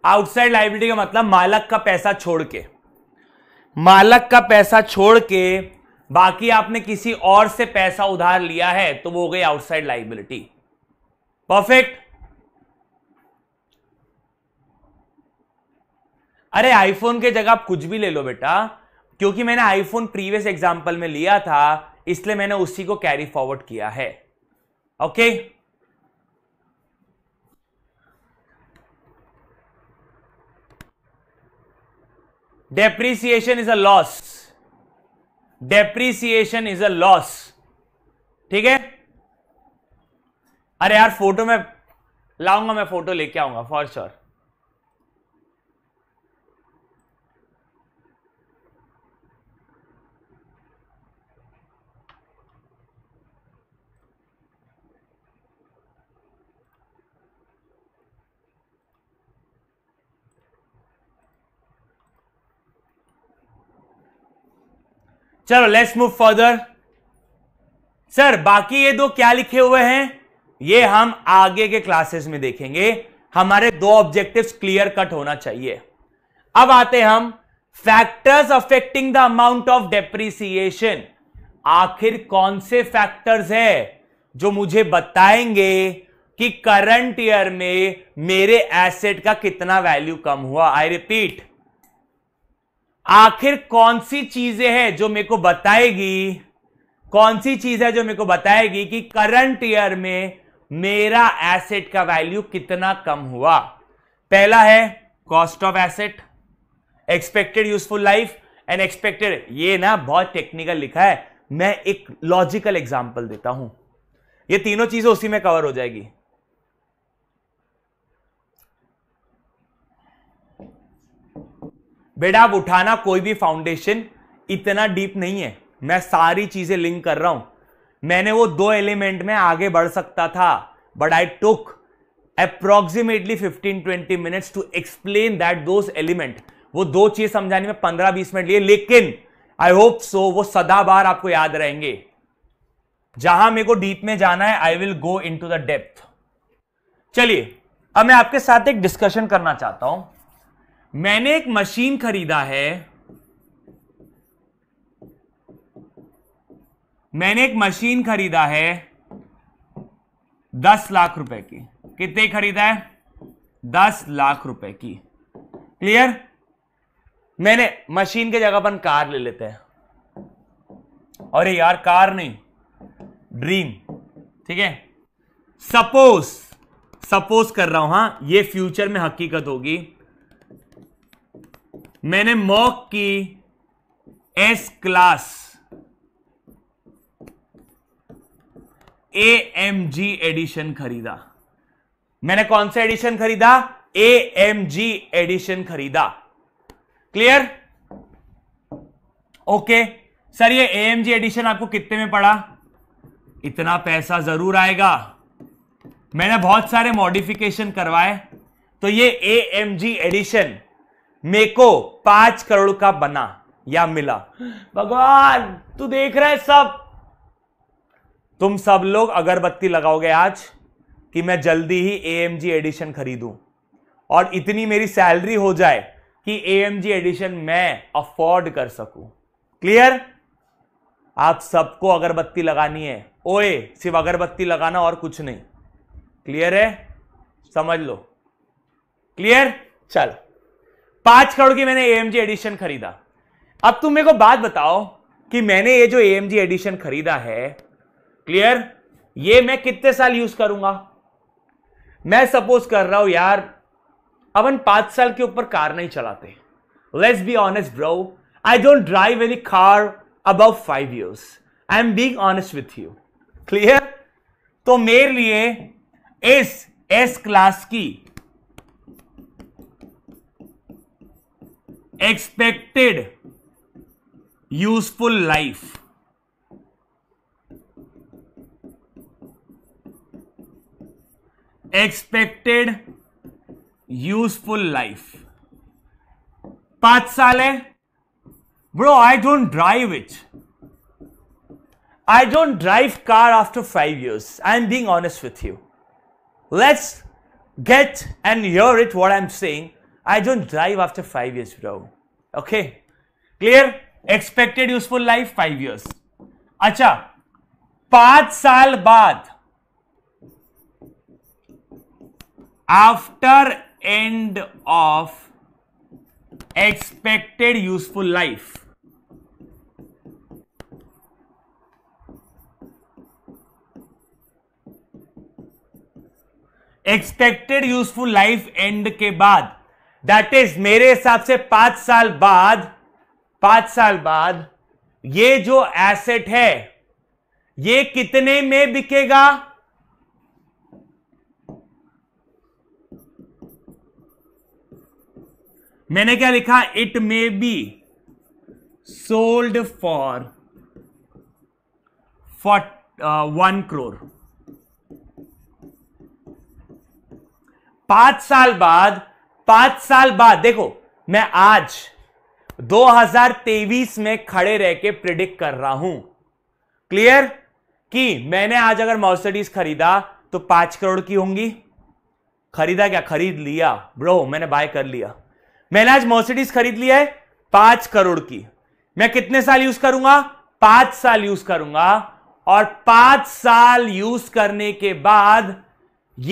आउटसाइड लाइबिलिटी का मतलब मालक का पैसा छोड़ के मालक का पैसा छोड़ के बाकी आपने किसी और से पैसा उधार लिया है तो वो हो गई आउटसाइड लाइबिलिटी परफेक्ट अरे आईफोन के जगह आप कुछ भी ले लो बेटा क्योंकि मैंने आईफोन प्रीवियस एग्जाम्पल में लिया था इसलिए मैंने उसी को कैरी फॉरवर्ड किया है okay okay? Depreciation is a loss depreciation is a loss ठीक है अरे यार फोटो में लाऊंगा मैं फोटो लेके आऊंगा फॉर श्योर चलो लेट्स मूव फर्दर सर बाकी ये दो क्या लिखे हुए हैं ये हम आगे के क्लासेस में देखेंगे हमारे दो ऑब्जेक्टिव्स क्लियर कट होना चाहिए अब आते हम factors affecting the amount of depreciation आखिर कौन से फैक्टर्स है जो मुझे बताएंगे कि करंट ईयर में मेरे एसेट का कितना वैल्यू कम हुआ आई रिपीट आखिर कौन सी चीजें हैं जो मेरे को बताएगी कौन सी चीज है जो मेरे को बताएगी कि करंट ईयर में मेरा एसेट का वैल्यू कितना कम हुआ पहला है cost of asset expected useful life and expected ये ना बहुत टेक्निकल लिखा है मैं एक लॉजिकल एग्जाम्पल देता हूं ये तीनों चीजें उसी में कवर हो जाएगी बेटा अब उठाना कोई भी फाउंडेशन इतना डीप नहीं है मैं सारी चीजें लिंक कर रहा हूं मैंने वो दो एलिमेंट में आगे बढ़ सकता था but I took approximately fifteen twenty minutes to explain that those element वो दो चीज समझाने में पंद्रह बीस मिनट लिए लेकिन आई होप सो वो सदा बार आपको याद रहेंगे जहां मेरे को डीप में जाना है I will go in to the depth चलिए अब मैं आपके साथ एक डिस्कशन करना चाहता हूं मैंने एक मशीन खरीदा है मैंने एक मशीन खरीदा है दस लाख रुपए की कितने खरीदा है दस लाख रुपए की क्लियर मैंने मशीन के जगह पर कार ले लेते हैं अरे यार कार नहीं ड्रीम ठीक है सपोज सपोज कर रहा हूं हां ये फ्यूचर में हकीकत होगी मैंने मॉक की S class A M G edition खरीदा मैंने कौन सा एडिशन खरीदा ए एम जी एडिशन खरीदा क्लियर ओके सर ये ए एम जी एडिशन आपको कितने में पड़ा इतना पैसा जरूर आएगा मैंने बहुत सारे मॉडिफिकेशन करवाए तो ये ए एम जी एडिशन को पांच करोड़ का बना या मिला भगवान तू देख रहे सब तुम सब लोग अगरबत्ती लगाओगे आज कि मैं जल्दी ही जी एडिशन खरीदूं और इतनी मेरी सैलरी हो जाए कि जी एडिशन मैं अफोर्ड कर सकूं क्लियर आप सबको अगरबत्ती लगानी है ओए सिर्फ अगरबत्ती लगाना और कुछ नहीं क्लियर है समझ लो क्लियर चलो पांच करोड़ की मैंने एएमजी एडिशन खरीदा अब तुम मेरे को बात बताओ कि मैंने ये जो एएमजी एडिशन खरीदा है क्लियर ये मैं कितने साल यूज करूंगा मैं सपोज कर रहा हूं यार अपन पांच साल के ऊपर कार नहीं चलाते let's be honest bro I don't drive any car above five years I am being honest with you clear तो मेरे लिए इस एस क्लास की expected useful life. Expected useful life. पांच साल bro i don't drive it i don't drive car after 5 years i'm being honest with you let's get and hear it what i'm saying I don't drive after 5 years, bro. Okay. Clear? Expected useful life 5 years. अच्छा पांच साल बाद after end of expected useful life expected useful life end के बाद that is मेरे हिसाब से पांच साल बाद पांच साल बाद ये जो एसेट है ये कितने में बिकेगा मैंने क्या लिखा it may be sold for for one crore पांच साल बाद पांच साल बाद देखो मैं आज 2023 में खड़े रह के प्रिडिक्ट कर रहा हूं क्लियर कि मैंने आज अगर मर्सिडीज खरीदा तो पांच करोड़ की होंगी खरीदा क्या खरीद लिया ब्रो मैंने बाय कर लिया मैंने आज मर्सिडीज खरीद लिया है पांच करोड़ की मैं कितने साल यूज करूंगा पांच साल यूज करूंगा और पांच साल यूज करने के बाद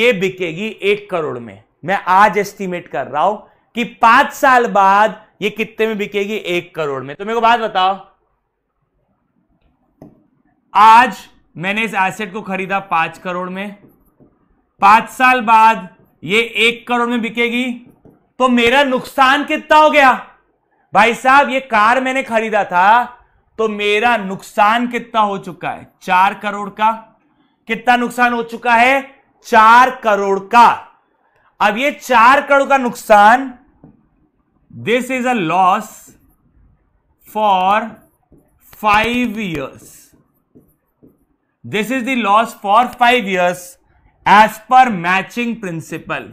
यह बिकेगी एक करोड़ में मैं आज एस्टिमेट कर रहा हूं कि पांच साल बाद ये कितने में बिकेगी एक करोड़ में तो मेरे को बात बताओ आज मैंने इस एसेट को खरीदा पांच करोड़ में पांच साल बाद ये एक करोड़ में बिकेगी तो मेरा नुकसान कितना हो गया भाई साहब ये कार मैंने खरीदा था तो मेरा नुकसान कितना हो चुका है चार करोड़ का कितना नुकसान हो चुका है चार करोड़ का अब ये चार करोड़ का नुकसान this is a loss for five years this is the loss for five years as per matching principle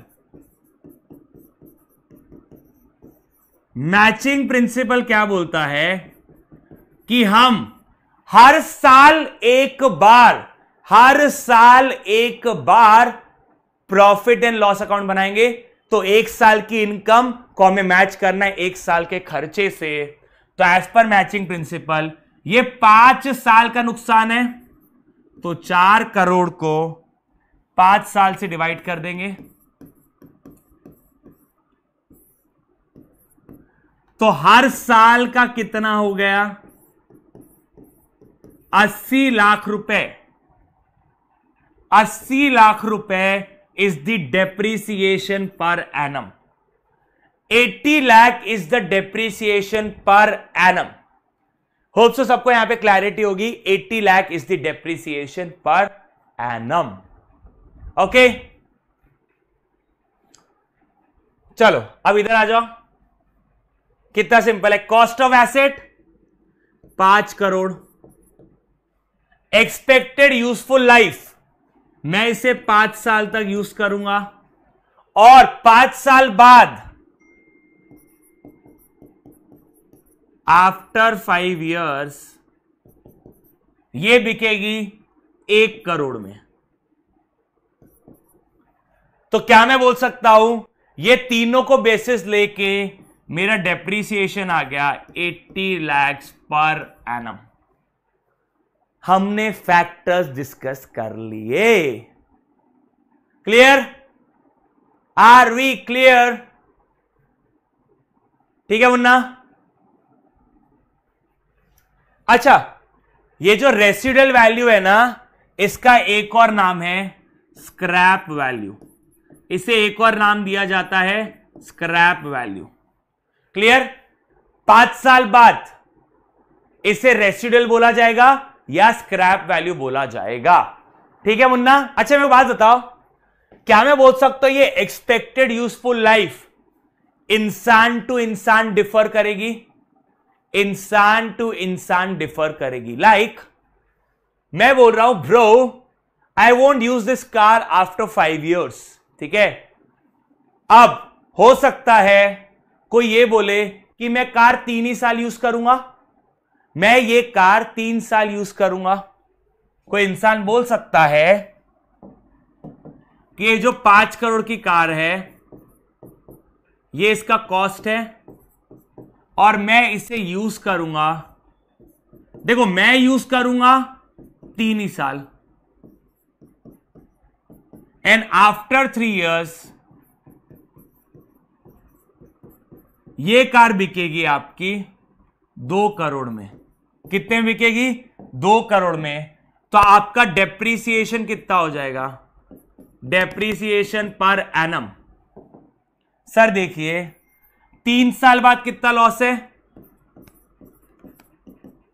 matching principle क्या बोलता है कि हम हर साल एक बार हर साल एक बार प्रॉफिट एंड लॉस अकाउंट बनाएंगे तो एक साल की इनकम को हमें मैच करना है एक साल के खर्चे से तो एज पर मैचिंग प्रिंसिपल ये पांच साल का नुकसान है तो चार करोड़ को पांच साल से डिवाइड कर देंगे तो हर साल का कितना हो गया अस्सी लाख रुपए अस्सी लाख रुपए is the depreciation per annum 80 lakh is the depreciation per annum hope so सबको यहां पे क्लैरिटी होगी 80 lakh is the depreciation per annum okay चलो अब इधर आ जाओ कितना सिंपल है कॉस्ट ऑफ एसेट पांच करोड़ एक्सपेक्टेड यूजफुल लाइफ मैं इसे पांच साल तक यूज करूंगा और पांच साल बाद आफ्टर फाइव इयर्स ये बिकेगी एक करोड़ में तो क्या मैं बोल सकता हूं ये तीनों को बेसिस लेके मेरा डेप्रिसिएशन आ गया 80 लैक्स पर एनम हमने फैक्टर्स डिस्कस कर लिए क्लियर आर वी क्लियर ठीक है मुन्ना अच्छा ये जो रेसिडल वैल्यू है ना इसका एक और नाम है स्क्रैप वैल्यू इसे एक और नाम दिया जाता है स्क्रैप वैल्यू क्लियर पांच साल बाद इसे रेसिडल बोला जाएगा या स्क्रैप वैल्यू बोला जाएगा ठीक है मुन्ना अच्छा मैं बात बताओ क्या मैं बोल सकता हूं ये एक्सपेक्टेड यूजफुल लाइफ इंसान टू इंसान डिफर करेगी इंसान टू इंसान डिफर करेगी लाइक like, मैं बोल रहा हूं bro I won't use this car after five years ठीक है अब हो सकता है कोई ये बोले कि मैं कार तीन ही साल यूज करूंगा मैं ये कार तीन साल यूज करूंगा कोई इंसान बोल सकता है कि ये जो पांच करोड़ की कार है ये इसका कॉस्ट है और मैं इसे यूज करूंगा देखो मैं यूज करूंगा तीन ही साल एंड आफ्टर थ्री इयर्स ये कार बिकेगी आपकी दो करोड़ में कितने में बिकेगी दो करोड़ में तो आपका डेप्रीसिएशन कितना हो जाएगा डेप्रीसिएशन पर एनम सर देखिए तीन साल बाद कितना लॉस है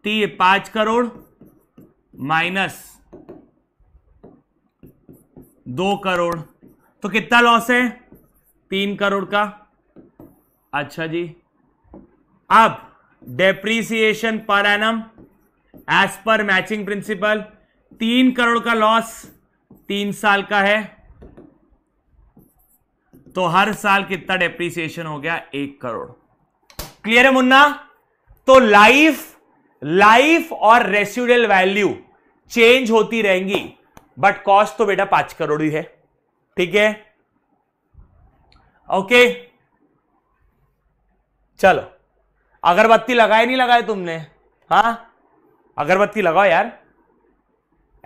ती पांच करोड़ माइनस दो करोड़ तो कितना लॉस है तीन करोड़ का अच्छा जी अब depreciation per annum as per matching principle तीन करोड़ का लॉस तीन साल का है तो हर साल कितना डेप्रीसिएशन हो गया एक करोड़ क्लियर है मुन्ना तो लाइफ लाइफ और रेसिडुअल वैल्यू चेंज होती रहेंगी बट कॉस्ट तो बेटा पांच करोड़ ही है ठीक है ओके चलो अगरबत्ती लगाए नहीं लगाए तुमने हाँ अगरबत्ती लगाओ यार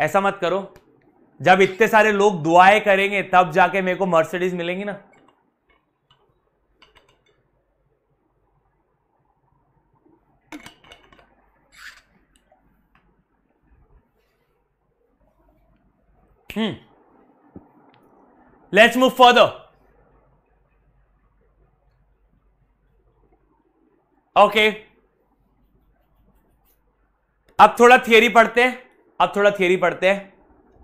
ऐसा मत करो जब इतने सारे लोग दुआएं करेंगे तब जाके मेरे को मर्सिडीज मिलेंगी ना hmm let's move further okay अब थोड़ा थियरी पढ़ते हैं अब थोड़ा थियरी पढ़ते हैं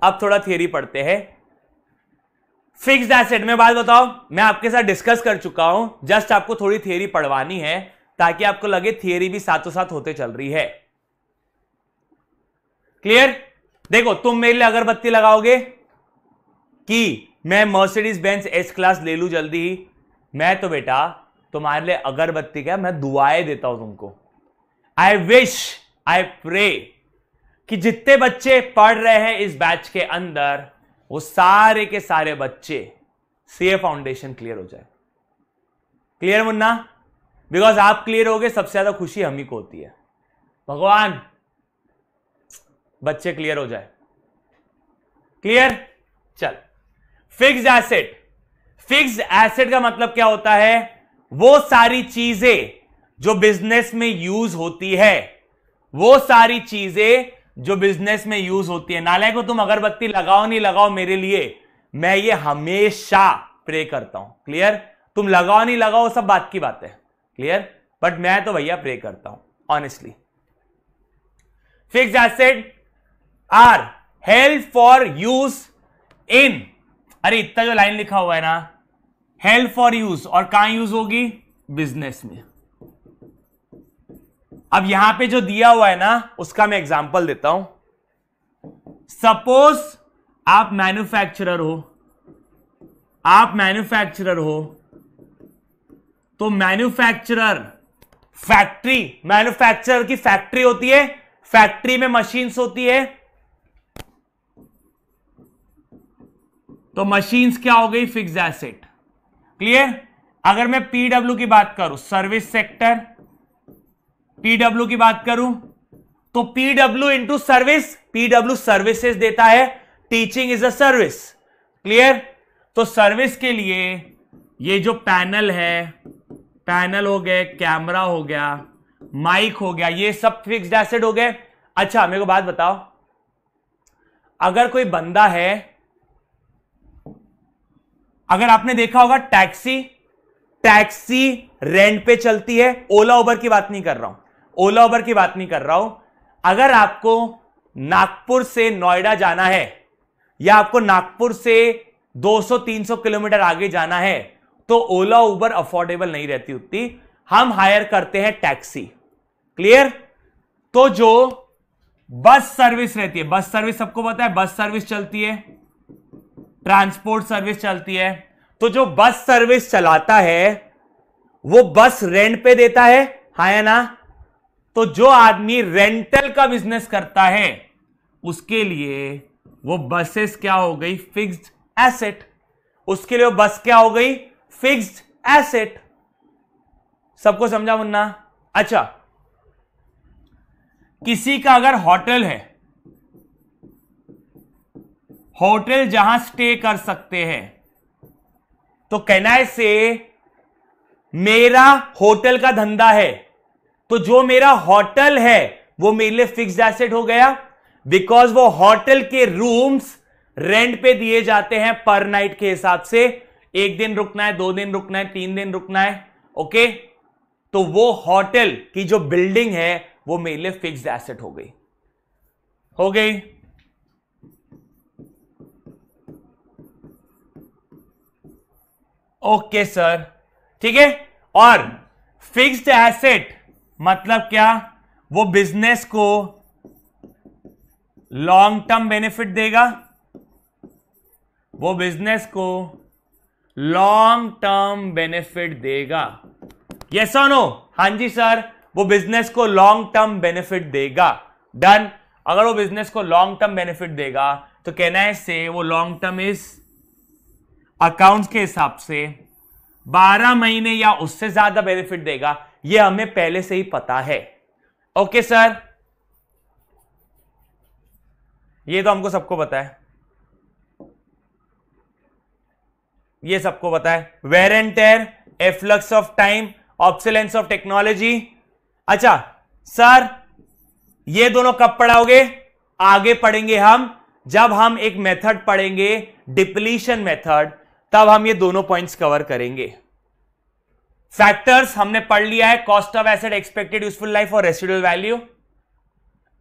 अब थोड़ा थियरी पढ़ते हैं फिक्स्ड एसेट में बात बताओ मैं आपके साथ डिस्कस कर चुका हूं जस्ट आपको थोड़ी थियरी पढ़वानी है ताकि आपको लगे थियरी भी साथों साथ होते चल रही है क्लियर देखो तुम मेरे लिए अगरबत्ती लगाओगे कि मैं मर्सिडीज बेंच एस क्लास ले लू जल्दी ही मैं तो बेटा तुम्हारे लिए अगरबत्ती क्या मैं दुआएं देता हूं तुमको आई विश आई प्रे कि जितने बच्चे पढ़ रहे हैं इस बैच के अंदर वो सारे के सारे बच्चे सीए फाउंडेशन क्लियर हो जाए क्लियर मुन्ना बिकॉज आप क्लियर हो गए सबसे ज्यादा खुशी हम ही को होती है भगवान बच्चे क्लियर हो जाए क्लियर चल फिक्स एसेट फिक्स एसेट का मतलब क्या होता है वो सारी चीजें जो बिजनेस में यूज होती है वो सारी चीजें जो बिजनेस में यूज होती है नाले को तुम अगरबत्ती लगाओ नहीं लगाओ मेरे लिए मैं ये हमेशा प्रे करता हूं क्लियर तुम लगाओ नहीं लगाओ सब बात की बात है क्लियर बट मैं तो भैया प्रे करता हूं honestly fix asset are help for use in अरे इतना जो लाइन लिखा हुआ है ना हेल्प फॉर यूज और कहा यूज होगी बिजनेस में अब यहां पे जो दिया हुआ है ना उसका मैं एग्जांपल देता हूं सपोज आप मैन्युफैक्चरर हो आप मैन्युफैक्चरर हो तो मैन्युफैक्चरर फैक्ट्री मैन्युफैक्चरर की फैक्ट्री होती है फैक्ट्री में मशीन्स होती है तो मशीन्स क्या हो गई फिक्स एसेट क्लियर अगर मैं पीडब्ल्यू की बात करूं सर्विस सेक्टर पीडब्ल्यू की बात करूं तो PW into service PW services देता है teaching is a service clear तो सर्विस के लिए ये जो पैनल है पैनल हो गए कैमरा हो गया माइक हो गया ये सब फिक्स्ड एसेट हो गए अच्छा मेरे को बात बताओ अगर कोई बंदा है अगर आपने देखा होगा टैक्सी टैक्सी रेंट पे चलती है ओला उबर की बात नहीं कर रहा हूं ओला उबर की बात नहीं कर रहा हूं अगर आपको नागपुर से नोएडा जाना है या आपको नागपुर से 200-300 किलोमीटर आगे जाना है तो ओला उबर अफोर्डेबल नहीं रहती उतनी हम हायर करते हैं टैक्सी क्लियर तो जो बस सर्विस रहती है बस सर्विस सबको पता है बस सर्विस चलती है ट्रांसपोर्ट सर्विस चलती है तो जो बस सर्विस चलाता है वो बस रेंट पे देता है हा या ना तो जो आदमी रेंटल का बिजनेस करता है उसके लिए वो बसेस क्या हो गई फिक्स्ड एसेट उसके लिए वो बस क्या हो गई फिक्स्ड एसेट सबको समझा मुन्ना अच्छा किसी का अगर होटल है होटल जहां स्टे कर सकते हैं तो कहना है से मेरा होटल का धंधा है तो जो मेरा होटल है वो मेरे लिए फिक्स एसेट हो गया बिकॉज वो होटल के रूम्स रेंट पे दिए जाते हैं पर नाइट के हिसाब से एक दिन रुकना है दो दिन रुकना है तीन दिन रुकना है ओके तो वो होटल की जो बिल्डिंग है वो मेरे लिए फिक्स एसेट हो गई हो गई ओके सर ठीक है और फिक्स्ड एसेट मतलब क्या वो बिजनेस को लॉन्ग टर्म बेनिफिट देगा वो बिजनेस को लॉन्ग टर्म बेनिफिट देगा यस और नो हां जी सर वो बिजनेस को लॉन्ग टर्म बेनिफिट देगा डन अगर वो बिजनेस को लॉन्ग टर्म बेनिफिट देगा तो कहना है से वो लॉन्ग टर्म इज अकाउंट्स के हिसाब से 12 महीने या उससे ज्यादा बेनिफिट देगा यह हमें पहले से ही पता है ओके सर ये तो हमको सबको पता है ये सबको पता है wear and tear efflux of time obsolescence of technology अच्छा सर ये दोनों कब पढ़ाओगे आगे पढ़ेंगे हम जब हम एक मेथड पढ़ेंगे डिप्लीशन मेथड तब हम ये दोनों पॉइंट्स कवर करेंगे फैक्टर्स हमने पढ़ लिया है cost of asset expected useful life और रेसिडुअल वैल्यू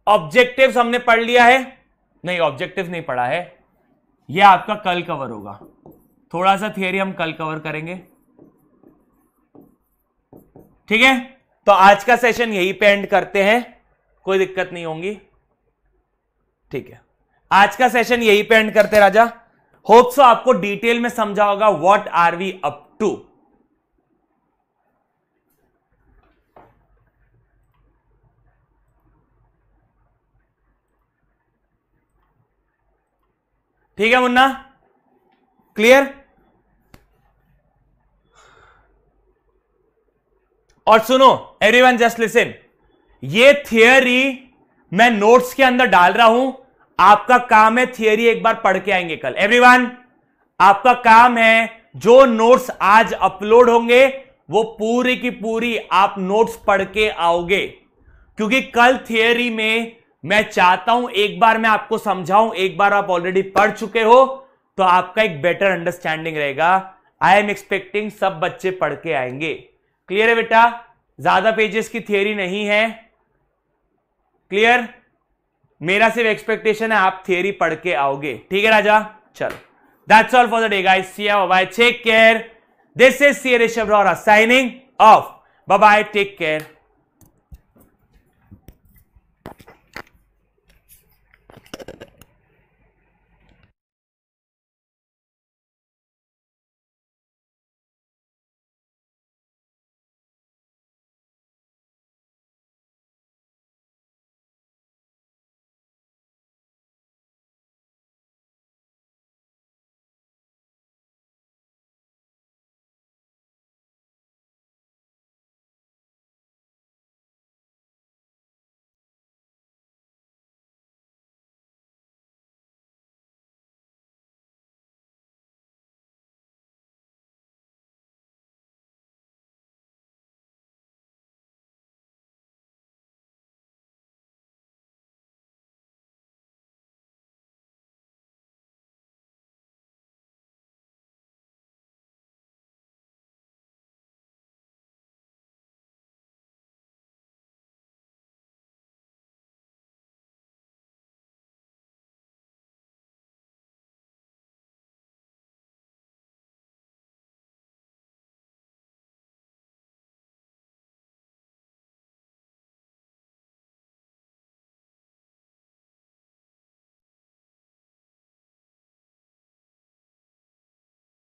ऑब्जेक्टिव्स हमने पढ़ लिया है नहीं ऑब्जेक्टिव नहीं पढ़ा है यह आपका कल कवर होगा थोड़ा सा थियरी हम कल कवर करेंगे ठीक है तो आज का सेशन यही पे एंड करते हैं कोई दिक्कत नहीं होगी ठीक है आज का सेशन यही पे एंड करते राजा होप्स तो आपको डिटेल में समझा होगा what are we up to ठीक है मुन्ना क्लियर और सुनो एवरीवन जस्ट लिसन ये थियरी मैं नोट्स के अंदर डाल रहा हूं आपका काम है थियरी एक बार पढ़ के आएंगे कल एवरीवन आपका काम है जो नोट्स आज अपलोड होंगे वो पूरी की पूरी आप नोट्स पढ़ के आओगे क्योंकि कल थियरी में मैं चाहता हूं एक बार मैं आपको समझाऊं एक बार आप ऑलरेडी पढ़ चुके हो तो आपका एक बेटर अंडरस्टैंडिंग रहेगा आई एम एक्सपेक्टिंग सब बच्चे पढ़ के आएंगे क्लियर है बेटा ज्यादा पेजेस की थियोरी नहीं है क्लियर मेरा सिर्फ एक्सपेक्टेशन है आप थियरी पढ़ के आओगे ठीक है राजा चलो that's all for the day guys see you bye take care this is C Rishabh signing off bye bye take care